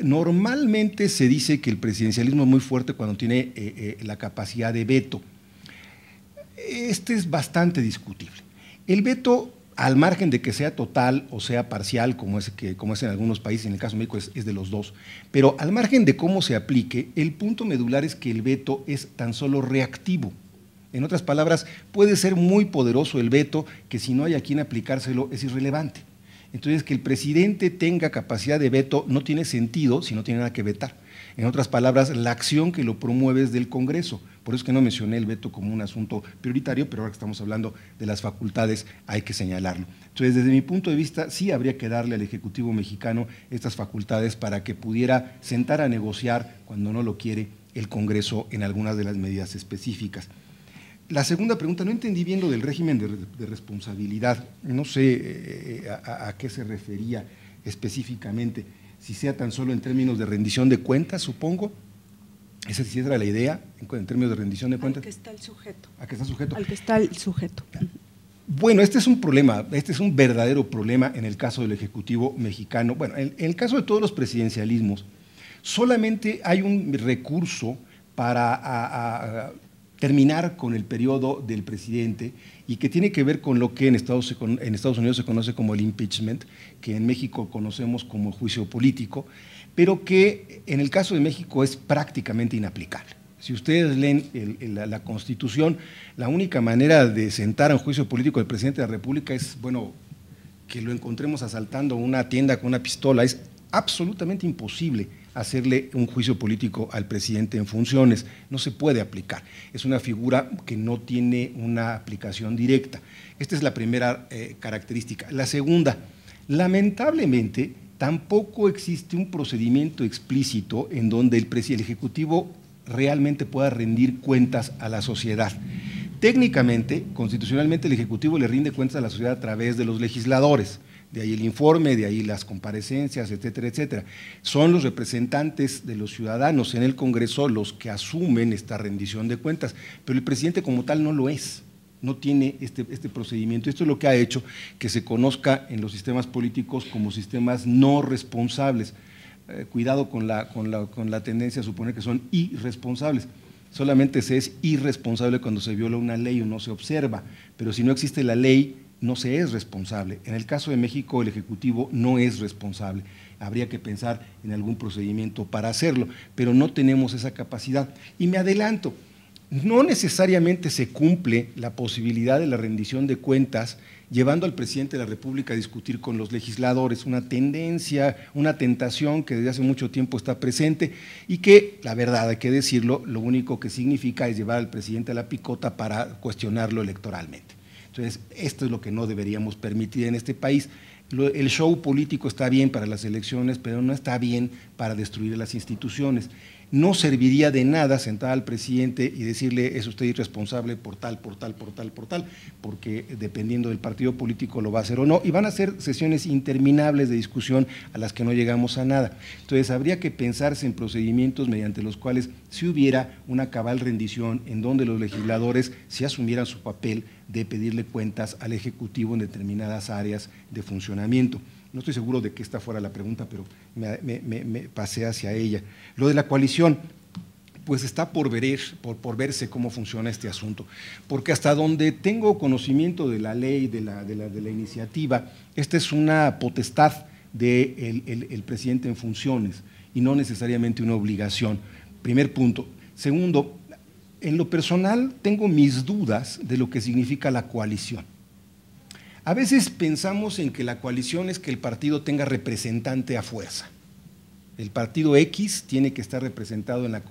normalmente se dice que el presidencialismo es muy fuerte cuando tiene eh, eh, la capacidad de veto este es bastante discutible. El veto, al margen de que sea total o sea parcial, como es, que, como en algunos países, en el caso de México es, es de los dos, pero al margen de cómo se aplique, el punto medular es que el veto es tan solo reactivo. En otras palabras, puede ser muy poderoso el veto que si no hay a quien aplicárselo es irrelevante. Entonces, que el presidente tenga capacidad de veto no tiene sentido si no tiene nada que vetar. En otras palabras, la acción que lo promueve es del Congreso. Por eso es que no mencioné el veto como un asunto prioritario, pero ahora que estamos hablando de las facultades hay que señalarlo. Entonces, desde mi punto de vista, sí habría que darle al Ejecutivo mexicano estas facultades para que pudiera sentar a negociar cuando no lo quiere el Congreso en algunas de las medidas específicas. La segunda pregunta, no entendí bien lo del régimen de, responsabilidad. No sé eh, eh, a, qué se refería específicamente, si sea tan solo en términos de rendición de cuentas, supongo. Esa sí era la idea, en, términos de rendición de cuentas. Al que está el sujeto. que está el sujeto. Bueno, este es un problema, este es un verdadero problema en el caso del Ejecutivo mexicano. Bueno, en, el caso de todos los presidencialismos, solamente hay un recurso para terminar con el periodo del presidente y que tiene que ver con lo que en Estados, Unidos se conoce como el impeachment, que en México conocemos como juicio político, pero que en el caso de México es prácticamente inaplicable. Si ustedes leen la, Constitución, la única manera de sentar a un juicio político al presidente de la República es, bueno, que lo encontremos asaltando una tienda con una pistola. Es absolutamente imposible hacerle un juicio político al presidente en funciones. No se puede aplicar. Es una figura que no tiene una aplicación directa. Esta es la primera eh, característica. La segunda, lamentablemente, tampoco existe un procedimiento explícito en donde el, el Ejecutivo realmente pueda rendir cuentas a la sociedad. Técnicamente, constitucionalmente, el Ejecutivo le rinde cuentas a la sociedad a través de los legisladores de ahí el informe, de ahí las comparecencias, etcétera, etcétera. Son los representantes de los ciudadanos en el Congreso los que asumen esta rendición de cuentas, pero el presidente como tal no lo es, no tiene este, este procedimiento. Esto es lo que ha hecho que se conozca en los sistemas políticos como sistemas no responsables. Eh, cuidado con la, con la tendencia a suponer que son irresponsables solamente se es irresponsable cuando se viola una ley o no se observa, pero si no existe la ley, no se es responsable. En el caso de México, el Ejecutivo no es responsable. Habría que pensar en algún procedimiento para hacerlo, pero no tenemos esa capacidad. Y me adelanto, no necesariamente se cumple la posibilidad de la rendición de cuentas llevando al presidente de la República a discutir con los legisladores, una tendencia, una tentación que desde hace mucho tiempo está presente y que, la verdad, hay que decirlo, lo único que significa es llevar al presidente a la picota para cuestionarlo electoralmente. Entonces, esto es lo que no deberíamos permitir en este país. El show político está bien para las elecciones, pero no está bien para destruir las instituciones no serviría de nada sentar al presidente y decirle es usted irresponsable por tal, por tal, por tal, por tal, porque dependiendo del partido político lo va a hacer o no. Y van a ser sesiones interminables de discusión a las que no llegamos a nada. Entonces habría que pensarse en procedimientos mediante los cuales si hubiera una cabal rendición en donde los legisladores se asumieran su papel de pedirle cuentas al Ejecutivo en determinadas áreas de funcionamiento no estoy seguro de que esta fuera la pregunta, pero me, pasé hacia ella. Lo de la coalición, pues está por, ver, por, verse cómo funciona este asunto. Porque hasta donde tengo conocimiento de la ley, de la, iniciativa, esta es una potestad del presidente en funciones y no necesariamente una obligación. Primer punto. Segundo, en lo personal tengo mis dudas de lo que significa la coalición. A veces pensamos en que la coalición es que el partido tenga representante a fuerza. El partido X tiene que estar representado en la,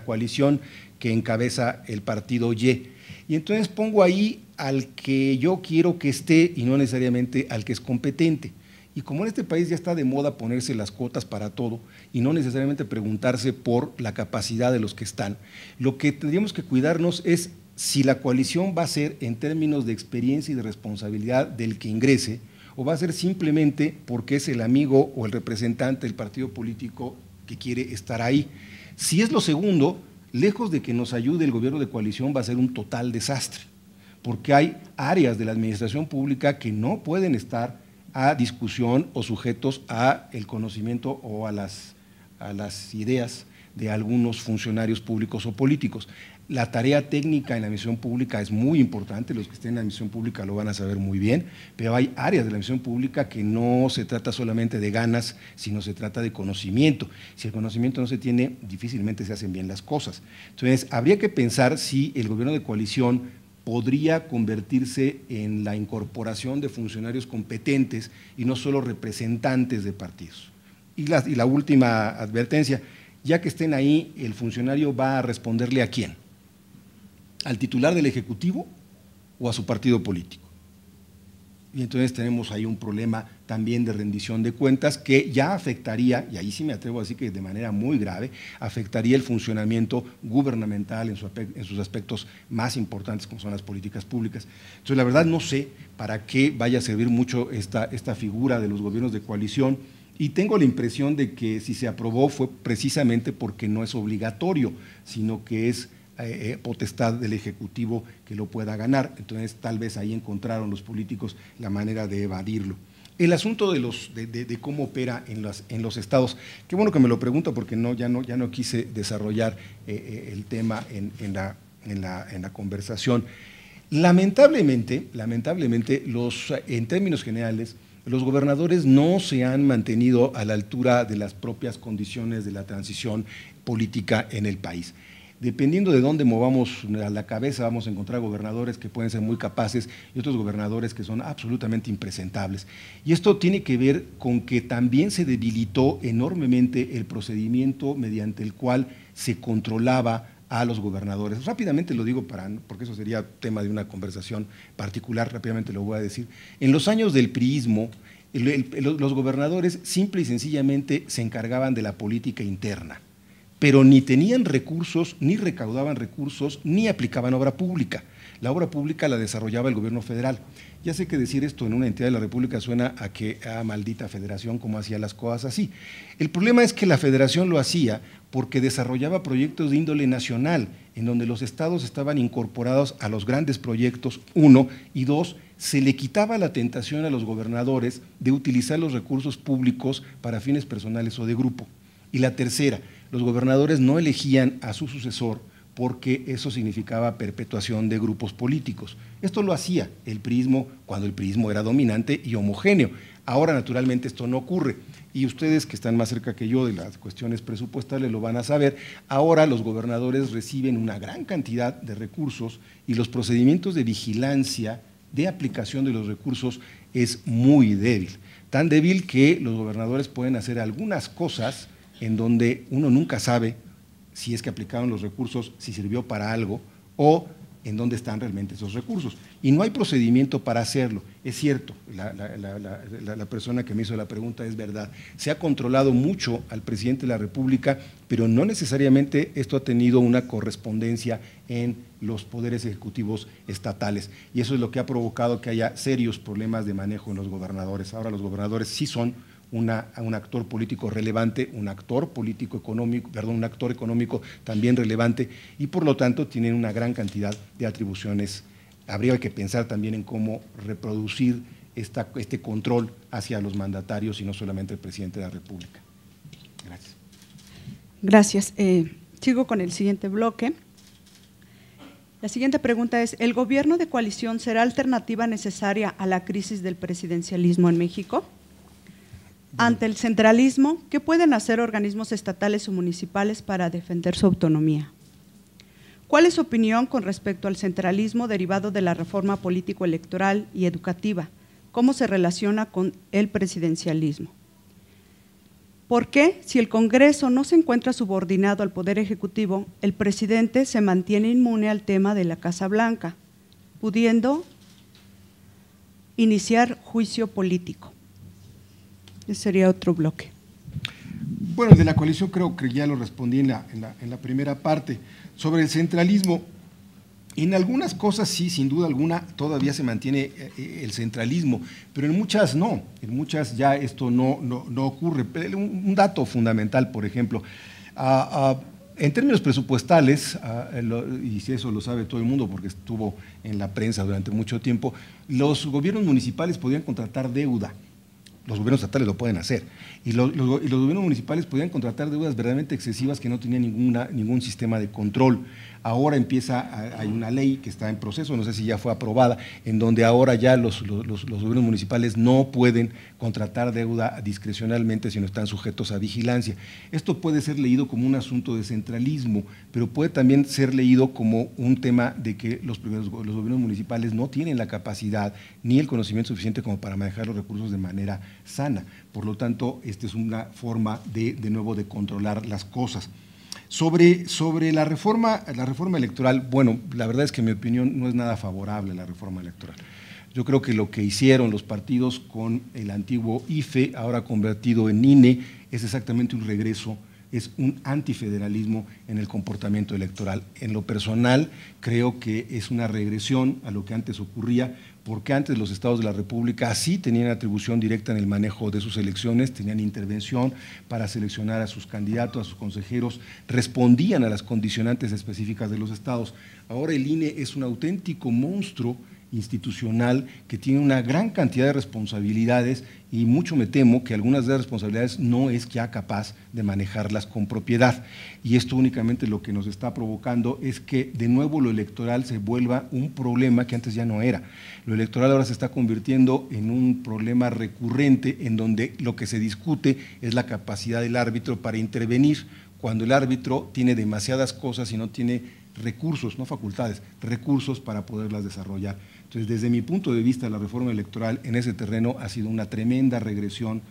coalición, que encabeza el partido Y. Y entonces pongo ahí al que yo quiero que esté y no necesariamente al que es competente. Y como en este país ya está de moda ponerse las cuotas para todo y no necesariamente preguntarse por la capacidad de los que están, lo que tendríamos que cuidarnos es si la coalición va a ser en términos de experiencia y de responsabilidad del que ingrese, o va a ser simplemente porque es el amigo o el representante del partido político que quiere estar ahí. Si es lo segundo, lejos de que nos ayude el gobierno de coalición, va a ser un total desastre, porque hay áreas de la administración pública que no pueden estar a discusión o sujetos a el conocimiento o a las, a las ideas de algunos funcionarios públicos o políticos. La tarea técnica en la misión pública es muy importante, los que estén en la misión pública lo van a saber muy bien, pero hay áreas de la misión pública que no se trata solamente de ganas, sino se trata de conocimiento. Si el conocimiento no se tiene, difícilmente se hacen bien las cosas. Entonces, habría que pensar si el gobierno de coalición podría convertirse en la incorporación de funcionarios competentes y no solo representantes de partidos. Y la, y la última advertencia, ya que estén ahí, el funcionario va a responderle a quién? ¿Al titular del Ejecutivo o a su partido político? Y entonces tenemos ahí un problema también de rendición de cuentas que ya afectaría, y ahí sí me atrevo a decir que de manera muy grave, afectaría el funcionamiento gubernamental en, sus aspectos más importantes, como son las políticas públicas. Entonces, la verdad no sé para qué vaya a servir mucho esta figura de los gobiernos de coalición y tengo la impresión de que si se aprobó fue precisamente porque no es obligatorio, sino que es eh, eh, potestad del Ejecutivo que lo pueda ganar. Entonces, tal vez ahí encontraron los políticos la manera de evadirlo. El asunto de, los, de, cómo opera en, las, en los estados, qué bueno que me lo pregunta porque no, ya, no, ya no quise desarrollar eh, el tema en, la, en, la, en la conversación. Lamentablemente, lamentablemente los, en términos generales, los gobernadores no se han mantenido a la altura de las propias condiciones de la transición política en el país. Dependiendo de dónde movamos la cabeza, vamos a encontrar gobernadores que pueden ser muy capaces y otros gobernadores que son absolutamente impresentables. Y esto tiene que ver con que también se debilitó enormemente el procedimiento mediante el cual se controlaba a los gobernadores. Rápidamente lo digo para, porque eso sería tema de una conversación particular, rápidamente lo voy a decir. En los años del priismo, los gobernadores simple y sencillamente se encargaban de la política interna, pero ni tenían recursos, ni recaudaban recursos, ni aplicaban obra pública. La obra pública la desarrollaba el gobierno federal. Ya sé que decir esto en una entidad de la República suena a que a ah, maldita federación como hacía las cosas así. El problema es que la federación lo hacía porque desarrollaba proyectos de índole nacional, en donde los estados estaban incorporados a los grandes proyectos, uno, y dos, se le quitaba la tentación a los gobernadores de utilizar los recursos públicos para fines personales o de grupo. Y la tercera, los gobernadores no elegían a su sucesor porque eso significaba perpetuación de grupos políticos. Esto lo hacía el prismo cuando el prismo era dominante y homogéneo. Ahora, naturalmente, esto no ocurre. Y ustedes que están más cerca que yo de las cuestiones presupuestales lo van a saber. Ahora los gobernadores reciben una gran cantidad de recursos y los procedimientos de vigilancia de aplicación de los recursos es muy débil. Tan débil que los gobernadores pueden hacer algunas cosas en donde uno nunca sabe si es que aplicaron los recursos, si sirvió para algo o en dónde están realmente esos recursos. Y no hay procedimiento para hacerlo. Es cierto, la, persona que me hizo la pregunta es verdad. Se ha controlado mucho al presidente de la República, pero no necesariamente esto ha tenido una correspondencia en los poderes ejecutivos estatales. Y eso es lo que ha provocado que haya serios problemas de manejo en los gobernadores. Ahora los gobernadores sí son un actor político relevante, un actor político económico, perdón, un actor económico también relevante y por lo tanto tienen una gran cantidad de atribuciones. Habría que pensar también en cómo reproducir esta, este control hacia los mandatarios y no solamente el presidente de la República. Gracias. Gracias. Eh, sigo con el siguiente bloque. La siguiente pregunta es, ¿el gobierno de coalición será alternativa necesaria a la crisis del presidencialismo en México? ante el centralismo, ¿qué pueden hacer organismos estatales o municipales para defender su autonomía? ¿Cuál es su opinión con respecto al centralismo derivado de la reforma político-electoral y educativa? ¿Cómo se relaciona con el presidencialismo? ¿Por qué, si el Congreso no se encuentra subordinado al Poder Ejecutivo, el presidente se mantiene inmune al tema de la Casa Blanca, pudiendo iniciar juicio político? Ese sería otro bloque. Bueno, de la coalición creo que ya lo respondí en la, primera parte. Sobre el centralismo, en algunas cosas sí, sin duda alguna, todavía se mantiene eh, eh, el centralismo, pero en muchas no, en muchas ya esto no, no, no ocurre. Un, dato fundamental, por ejemplo, en términos presupuestales, y si eso lo sabe todo el mundo porque estuvo en la prensa durante mucho tiempo, los gobiernos municipales podían contratar deuda los gobiernos estatales lo pueden hacer. Y, los gobiernos municipales podían contratar deudas verdaderamente excesivas que no tenían ninguna, ningún sistema de control. Ahora empieza, hay una ley que está en proceso, no sé si ya fue aprobada, en donde ahora ya los, gobiernos municipales no pueden contratar deuda discrecionalmente, si no están sujetos a vigilancia. Esto puede ser leído como un asunto de centralismo, pero puede también ser leído como un tema de que los, los gobiernos municipales no tienen la capacidad ni el conocimiento suficiente como para manejar los recursos de manera sana. Por lo tanto, esta es una forma de, de nuevo, de controlar las cosas. Sobre, sobre la, reforma, la reforma electoral, bueno, la verdad es que mi opinión no es nada favorable a la reforma electoral. Yo creo que lo que hicieron los partidos con el antiguo IFE, ahora convertido en INE, es exactamente un regreso, es un antifederalismo en el comportamiento electoral. En lo personal, creo que es una regresión a lo que antes ocurría, porque antes los estados de la República sí tenían atribución directa en el manejo de sus elecciones, tenían intervención para seleccionar a sus candidatos, a sus consejeros, respondían a las condicionantes específicas de los estados. Ahora el INE es un auténtico monstruo institucional que tiene una gran cantidad de responsabilidades y mucho me temo que algunas de las responsabilidades no es ya capaz de manejarlas con propiedad. Y esto únicamente lo que nos está provocando es que de nuevo lo electoral se vuelva un problema que antes ya no era. Lo electoral ahora se está convirtiendo en un problema recurrente en donde lo que se discute es la capacidad del árbitro para intervenir cuando el árbitro tiene demasiadas cosas y no tiene recursos, no facultades, recursos para poderlas desarrollar. Entonces, desde mi punto de vista, la reforma electoral en ese terreno ha sido una tremenda regresión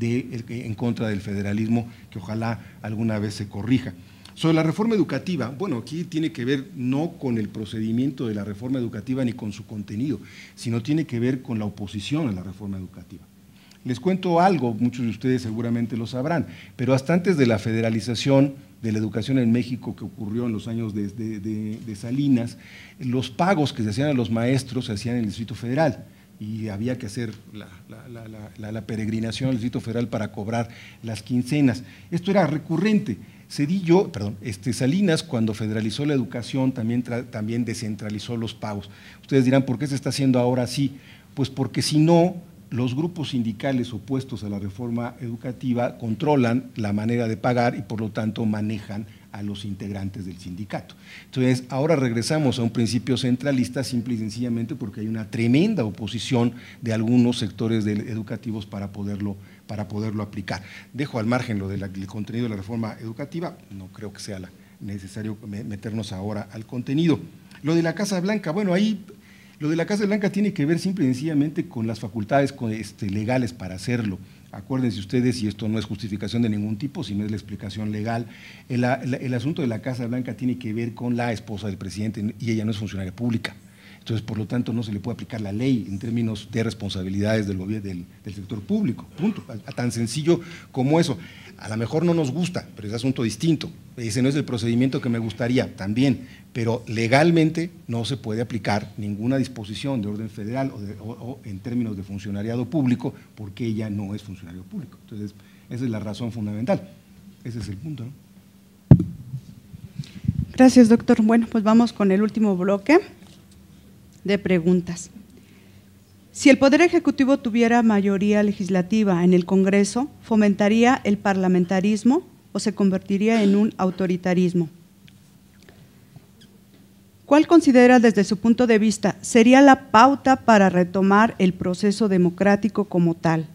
en contra del federalismo que ojalá alguna vez se corrija. Sobre la reforma educativa, bueno, aquí tiene que ver no con el procedimiento de la reforma educativa ni con su contenido, sino tiene que ver con la oposición a la reforma educativa. Les cuento algo, muchos de ustedes seguramente lo sabrán, pero hasta antes de la federalización de la educación en México que ocurrió en los años de, Salinas, los pagos que se hacían a los maestros se hacían en el Distrito Federal y había que hacer la, peregrinación al Distrito Federal para cobrar las quincenas. Esto era recurrente. perdón, este, Salinas, cuando federalizó la educación, también, también descentralizó los pagos. Ustedes dirán, ¿por qué se está haciendo ahora así? Pues porque si no, los grupos sindicales opuestos a la reforma educativa controlan la manera de pagar y por lo tanto manejan a los integrantes del sindicato. Entonces, ahora regresamos a un principio centralista simple y sencillamente porque hay una tremenda oposición de algunos sectores educativos para poderlo, para poderlo aplicar. Dejo al margen lo del contenido de la reforma educativa, no creo que sea necesario meternos ahora al contenido. Lo de la Casa Blanca, bueno, ahí lo de la Casa Blanca tiene que ver simple y sencillamente con las facultades este, legales para hacerlo. Acuérdense ustedes, y esto no es justificación de ningún tipo, sino es la explicación legal, el asunto de la Casa Blanca tiene que ver con la esposa del presidente y ella no es funcionaria pública. Entonces, por lo tanto, no se le puede aplicar la ley en términos de responsabilidades del, del, sector público. Punto. tan sencillo como eso. A lo mejor no nos gusta, pero es asunto distinto. Ese no es el procedimiento que me gustaría también, pero legalmente no se puede aplicar ninguna disposición de orden federal o, en términos de funcionariado público porque ella no es funcionario público. Entonces, esa es la razón fundamental. Ese es el punto. Gracias, doctor. Bueno, pues vamos con el último bloque de preguntas. Si el Poder Ejecutivo tuviera mayoría legislativa en el Congreso, ¿fomentaría el parlamentarismo o se convertiría en un autoritarismo? ¿Cuál considera desde su punto de vista sería la pauta para retomar el proceso democrático como tal?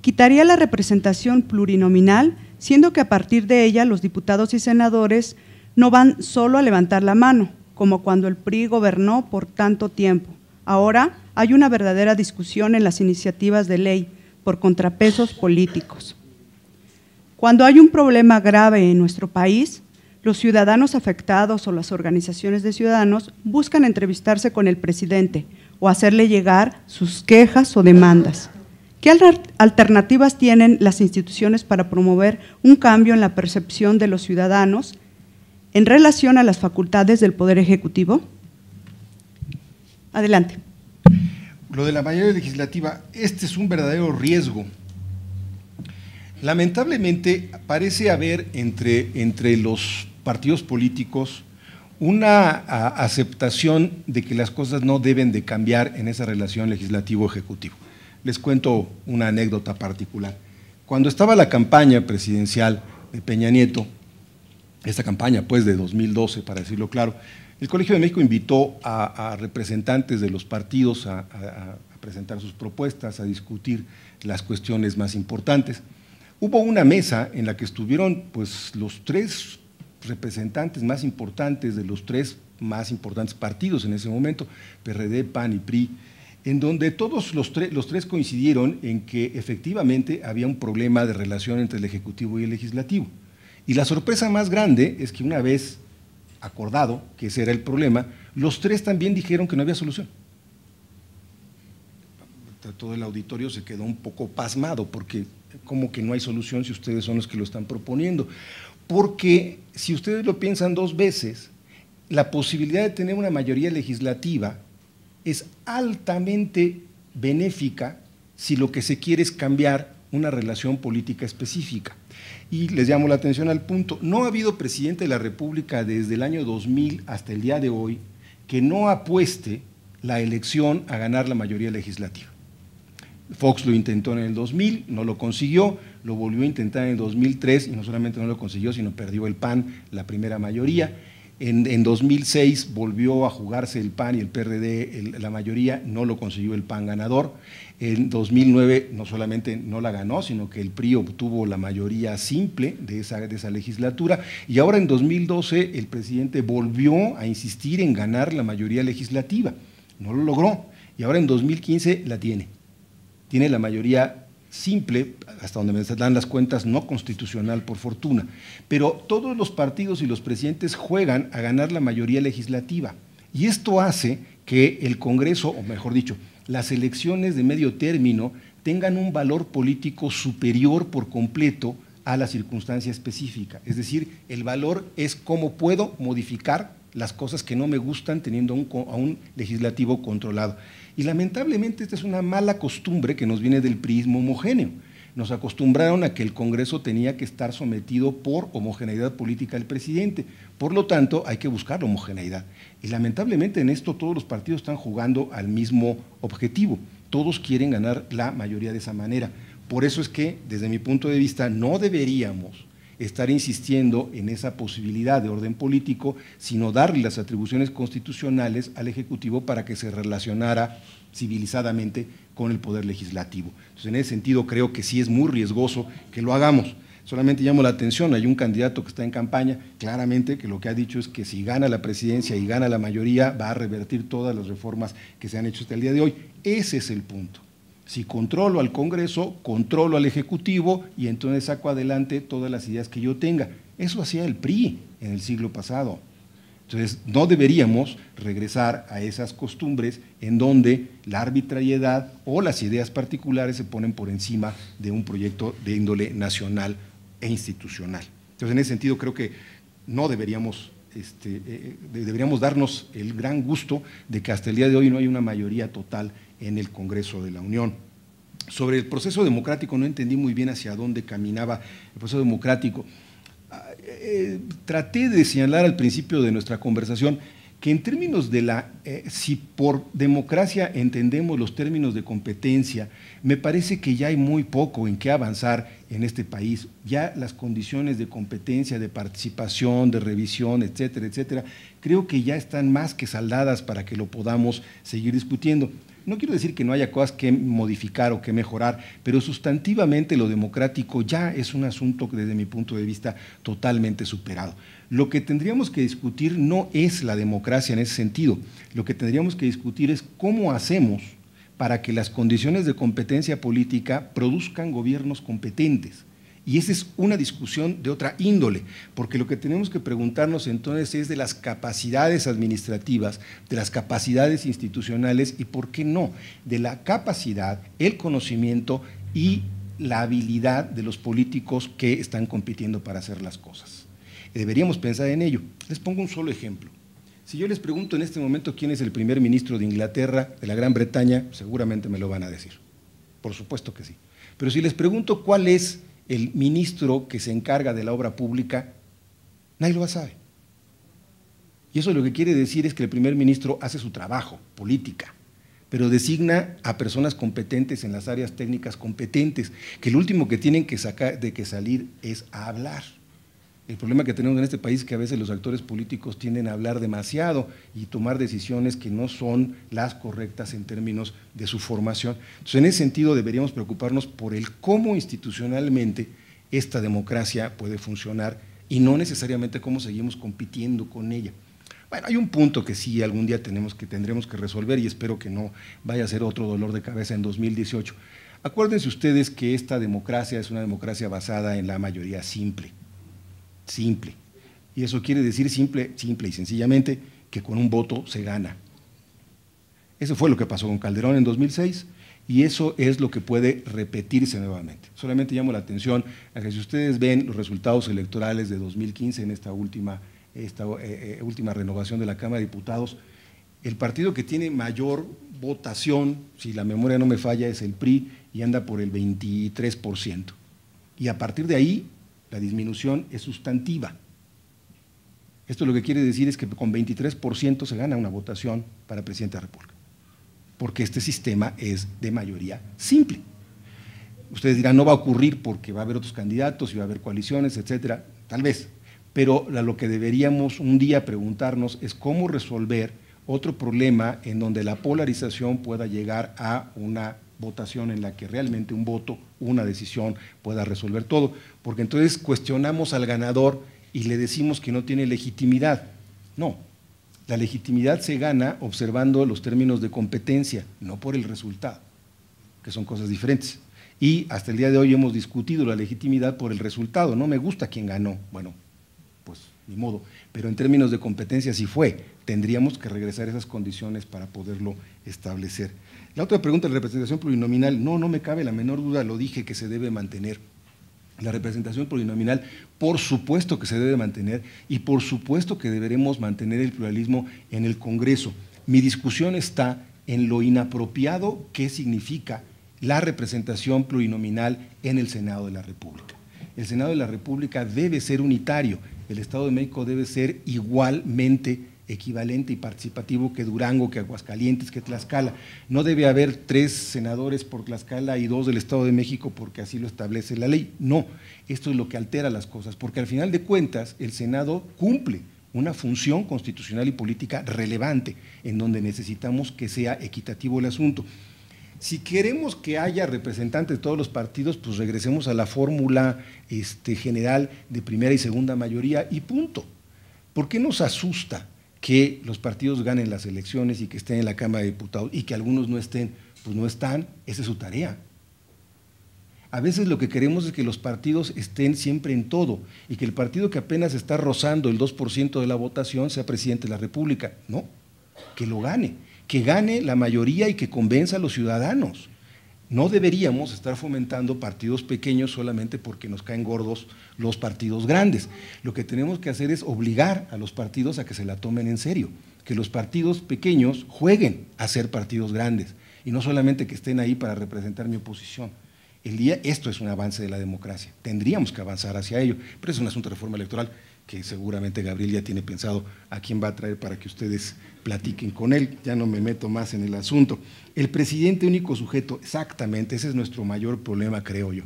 Quitaría la representación plurinominal, siendo que a partir de ella los diputados y senadores no van solo a levantar la mano, como cuando el PRI gobernó por tanto tiempo. Ahora hay una verdadera discusión en las iniciativas de ley por contrapesos políticos. Cuando hay un problema grave en nuestro país, los ciudadanos afectados o las organizaciones de ciudadanos buscan entrevistarse con el presidente o hacerle llegar sus quejas o demandas. ¿Qué alternativas tienen las instituciones para promover un cambio en la percepción de los ciudadanos en relación a las facultades del Poder Ejecutivo? Adelante. Lo de la mayoría legislativa, este es un verdadero riesgo. Lamentablemente parece haber entre, entre los partidos políticos una aceptación de que las cosas no deben de cambiar en esa relación legislativo-ejecutivo. Les cuento una anécdota particular. Cuando estaba la campaña presidencial de Peña Nieto, esta campaña pues de 2012, para decirlo claro, el Colegio de México invitó a, representantes de los partidos a, presentar sus propuestas, a discutir las cuestiones más importantes. Hubo una mesa en la que estuvieron pues, los tres representantes más importantes de los tres más importantes partidos en ese momento, PRD, PAN y PRI, en donde todos los, los tres coincidieron en que efectivamente había un problema de relación entre el Ejecutivo y el Legislativo. Y la sorpresa más grande es que una vez acordado que ese era el problema, los tres también dijeron que no había solución. Todo el auditorio se quedó un poco pasmado porque como que no hay solución si ustedes son los que lo están proponiendo. Porque si ustedes lo piensan dos veces, la posibilidad de tener una mayoría legislativa es altamente benéfica si lo que se quiere es cambiar una relación política específica. Y les llamo la atención al punto, no ha habido presidente de la República desde el año 2000 hasta el día de hoy que no apueste la elección a ganar la mayoría legislativa. Fox lo intentó en el 2000, no lo consiguió, lo volvió a intentar en el 2003 y no solamente no lo consiguió, sino perdió el PAN la primera mayoría en, 2006 volvió a jugarse el PAN y el PRD la mayoría, no lo consiguió el PAN ganador. En 2009 no solamente no la ganó, sino que el PRI obtuvo la mayoría simple de esa, de esa legislatura. Y ahora en 2012 el presidente volvió a insistir en ganar la mayoría legislativa. No lo logró. Y ahora en 2015 la tiene. Tiene la mayoría simple, hasta donde me dan las cuentas, no constitucional por fortuna. Pero todos los partidos y los presidentes juegan a ganar la mayoría legislativa. Y esto hace que el Congreso, o mejor dicho, las elecciones de medio término tengan un valor político superior por completo a la circunstancia específica. Es decir, el valor es cómo puedo modificar las cosas que no me gustan teniendo a un legislativo controlado. Y lamentablemente esta es una mala costumbre que nos viene del prismo homogéneo. Nos acostumbraron a que el Congreso tenía que estar sometido por homogeneidad política del presidente. Por lo tanto, hay que buscar la homogeneidad. Y lamentablemente en esto todos los partidos están jugando al mismo objetivo. Todos quieren ganar la mayoría de esa manera. Por eso es que, desde mi punto de vista, no deberíamos estar insistiendo en esa posibilidad de orden político, sino darle las atribuciones constitucionales al Ejecutivo para que se relacionara civilizadamente con el Poder Legislativo. en ese sentido, creo que sí es muy riesgoso que lo hagamos. Solamente llamo la atención, hay un candidato que está en campaña, claramente que lo que ha dicho es que si gana la presidencia y gana la mayoría, va a revertir todas las reformas que se han hecho hasta el día de hoy. Ese es el punto. Si controlo al Congreso, controlo al Ejecutivo y entonces saco adelante todas las ideas que yo tenga. Eso hacía el PRI en el siglo pasado. Entonces, no deberíamos regresar a esas costumbres en donde la arbitrariedad o las ideas particulares se ponen por encima de un proyecto de índole nacional e institucional. Entonces, en ese sentido, creo que no deberíamos, este, eh, eh, deberíamos darnos el gran gusto de que hasta el día de hoy no hay una mayoría total en el Congreso de la Unión. Sobre el proceso democrático no entendí muy bien hacia dónde caminaba el proceso democrático. Ah, eh, traté de señalar al principio de nuestra conversación que en términos de la, eh, si por democracia entendemos los términos de competencia, me parece que ya hay muy poco en qué avanzar en este país. Ya las condiciones de competencia, de participación, de revisión, etcétera, etcétera, creo que ya están más que saldadas para que lo podamos seguir discutiendo. No quiero decir que no haya cosas que modificar o que mejorar, pero sustantivamente lo democrático ya es un asunto desde mi punto de vista totalmente superado. Lo que tendríamos que discutir no es la democracia en ese sentido, lo que tendríamos que discutir es cómo hacemos para que las condiciones de competencia política produzcan gobiernos competentes y esa es una discusión de otra índole, porque lo que tenemos que preguntarnos entonces es de las capacidades administrativas, de las capacidades institucionales y, ¿por qué no?, de la capacidad, el conocimiento y la habilidad de los políticos que están compitiendo para hacer las cosas. Deberíamos pensar en ello. Les pongo un solo ejemplo. Si yo les pregunto en este momento quién es el primer ministro de Inglaterra, de la Gran Bretaña, seguramente me lo van a decir. Por supuesto que sí. Pero si les pregunto cuál es el ministro que se encarga de la obra pública, nadie lo sabe. Y eso lo que quiere decir es que el primer ministro hace su trabajo, política, pero designa a personas competentes en las áreas técnicas competentes, que el último que tienen que sacar de que salir es a hablar. El problema que tenemos en este país es que a veces los actores políticos tienden a hablar demasiado y tomar decisiones que no son las correctas en términos de su formación. Entonces, en ese sentido, deberíamos preocuparnos por el cómo institucionalmente esta democracia puede funcionar y no necesariamente cómo seguimos compitiendo con ella. Bueno, hay un punto que sí algún día tenemos que, tendremos que resolver y espero que no vaya a ser otro dolor de cabeza en 2018. Acuérdense ustedes que esta democracia es una democracia basada en la mayoría simple simple. Y eso quiere decir simple, simple y sencillamente que con un voto se gana. Eso fue lo que pasó con Calderón en 2006 y eso es lo que puede repetirse nuevamente. Solamente llamo la atención a que si ustedes ven los resultados electorales de 2015 en esta última, esta, eh, eh, última renovación de la Cámara de Diputados, el partido que tiene mayor votación, si la memoria no me falla, es el PRI y anda por el 23%. Y a partir de ahí la disminución es sustantiva. Esto lo que quiere decir es que con 23% se gana una votación para presidente de la República, porque este sistema es de mayoría simple. Ustedes dirán, no va a ocurrir porque va a haber otros candidatos y va a haber coaliciones, etcétera. Tal vez. Pero lo que deberíamos un día preguntarnos es cómo resolver otro problema en donde la polarización pueda llegar a una votación en la que realmente un voto, una decisión pueda resolver todo, porque entonces cuestionamos al ganador y le decimos que no tiene legitimidad. No, la legitimidad se gana observando los términos de competencia, no por el resultado, que son cosas diferentes. Y hasta el día de hoy hemos discutido la legitimidad por el resultado, no me gusta quien ganó, bueno, pues ni modo. Pero en términos de competencia sí fue. Tendríamos que regresar esas condiciones para poderlo establecer. La otra pregunta, la representación plurinominal. No, no me cabe la menor duda, lo dije, que se debe mantener. La representación plurinominal, por supuesto que se debe mantener y por supuesto que deberemos mantener el pluralismo en el Congreso. Mi discusión está en lo inapropiado que significa la representación plurinominal en el Senado de la República el Senado de la República debe ser unitario, el Estado de México debe ser igualmente equivalente y participativo que Durango, que Aguascalientes, que Tlaxcala. No debe haber tres senadores por Tlaxcala y dos del Estado de México porque así lo establece la ley. No, esto es lo que altera las cosas, porque al final de cuentas el Senado cumple una función constitucional y política relevante, en donde necesitamos que sea equitativo el asunto si queremos que haya representantes de todos los partidos, pues regresemos a la fórmula este, general de primera y segunda mayoría y punto. ¿Por qué nos asusta que los partidos ganen las elecciones y que estén en la Cámara de Diputados y que algunos no estén? Pues no están, esa es su tarea. A veces lo que queremos es que los partidos estén siempre en todo y que el partido que apenas está rozando el 2% de la votación sea presidente de la República. No, que lo gane que gane la mayoría y que convenza a los ciudadanos. No deberíamos estar fomentando partidos pequeños solamente porque nos caen gordos los partidos grandes. Lo que tenemos que hacer es obligar a los partidos a que se la tomen en serio, que los partidos pequeños jueguen a ser partidos grandes y no solamente que estén ahí para representar mi oposición. El día, esto es un avance de la democracia. Tendríamos que avanzar hacia ello, pero es un asunto de reforma electoral que seguramente Gabriel ya tiene pensado a quién va a traer para que ustedes platiquen con él. Ya no me meto más en el asunto. El presidente único sujeto, exactamente, ese es nuestro mayor problema, creo yo.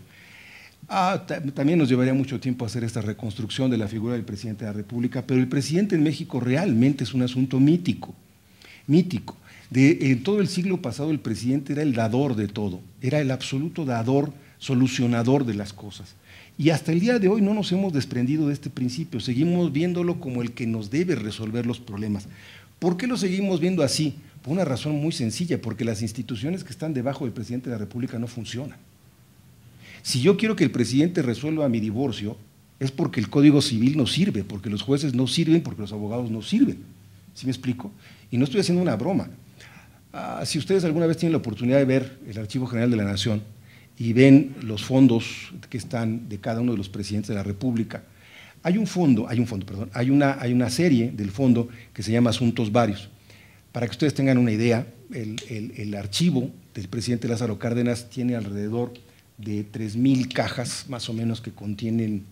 Ah, también nos llevaría mucho tiempo hacer esta reconstrucción de la figura del presidente de la República, pero el presidente en México realmente es un asunto mítico, mítico. en todo el siglo pasado el presidente era el dador de todo, era el absoluto dador, solucionador de las cosas. Y hasta el día de hoy no nos hemos desprendido de este principio, seguimos viéndolo como el que nos debe resolver los problemas. ¿Por qué lo seguimos viendo así? Por una razón muy sencilla, porque las instituciones que están debajo del presidente de la República no funcionan. Si yo quiero que el presidente resuelva mi divorcio, es porque el Código Civil no sirve, porque los jueces no sirven, porque los abogados no sirven. ¿Sí me explico? Y no estoy haciendo una broma. Ah, si ustedes alguna vez tienen la oportunidad de ver el Archivo General de la Nación, y ven los fondos que están de cada uno de los presidentes de la República. Hay un fondo, hay un fondo, perdón, hay una, serie del fondo que se llama Asuntos Varios. Para que ustedes tengan una idea, el, el archivo del presidente Lázaro Cárdenas tiene alrededor de 3.000 cajas más o menos que contienen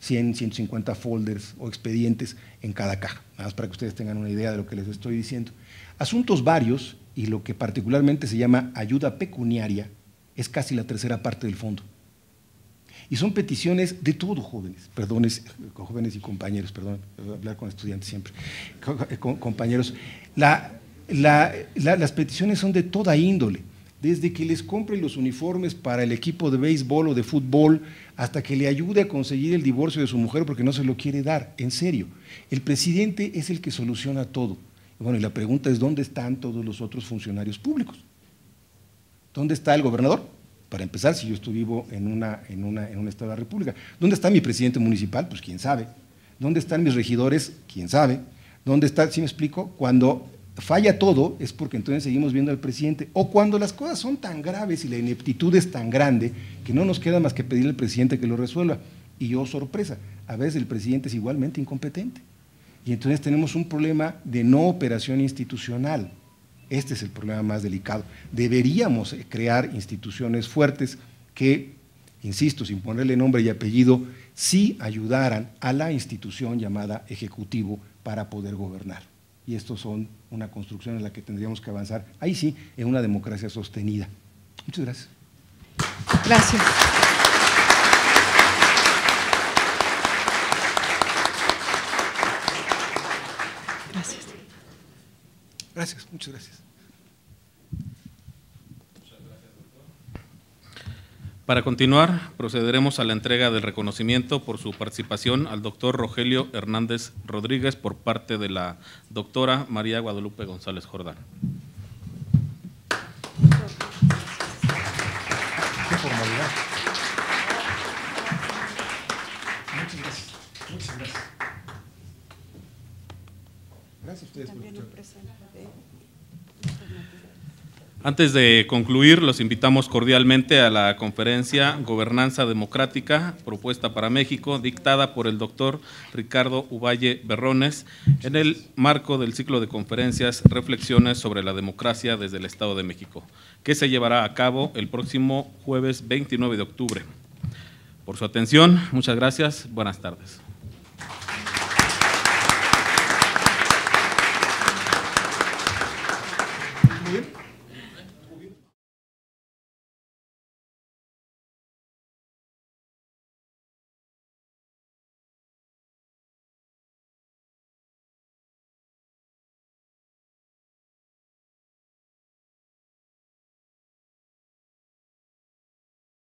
100, 150 folders o expedientes en cada caja, nada más para que ustedes tengan una idea de lo que les estoy diciendo. Asuntos varios y lo que particularmente se llama ayuda pecuniaria es casi la tercera parte del fondo. Y son peticiones de todo, jóvenes, perdones, eh, jóvenes y compañeros, perdón, hablar con estudiantes siempre, eh, compañeros. las peticiones son de toda índole, desde que les compren los uniformes para el equipo de béisbol o de fútbol, hasta que le ayude a conseguir el divorcio de su mujer porque no se lo quiere dar, en serio. El presidente es el que soluciona todo. Bueno, y la pregunta es, ¿dónde están todos los otros funcionarios públicos? ¿Dónde está el gobernador? Para empezar, si yo estoy vivo en, una, en, una, en un estado de la República. ¿Dónde está mi presidente municipal? Pues quién sabe. ¿Dónde están mis regidores? ¿Quién sabe? ¿Dónde está, si me explico? Cuando falla todo es porque entonces seguimos viendo al presidente. O cuando las cosas son tan graves y la ineptitud es tan grande que no nos queda más que pedirle al presidente que lo resuelva. Y yo, oh, sorpresa, a veces el presidente es igualmente incompetente. Y entonces tenemos un problema de no operación institucional. Este es el problema más delicado. Deberíamos crear instituciones fuertes que, insisto, sin ponerle nombre y apellido, sí ayudaran a la institución llamada Ejecutivo para poder gobernar. Y esto son una construcción en la que tendríamos que avanzar, ahí sí, en una democracia sostenida. Muchas gracias. Gracias. Gracias, muchas gracias. Para continuar, procederemos a la entrega del reconocimiento por su participación al doctor Rogelio Hernández Rodríguez por parte de la doctora María Guadalupe González Jordán. antes de concluir, los invitamos cordialmente a la conferencia Gobernanza Democrática, propuesta para México, dictada por el doctor Ricardo Uvalle Berrones, en el marco del ciclo de conferencias Reflexiones sobre la Democracia desde el Estado de México, que se llevará a cabo el próximo jueves 29 de octubre. Por su atención, muchas gracias, buenas tardes.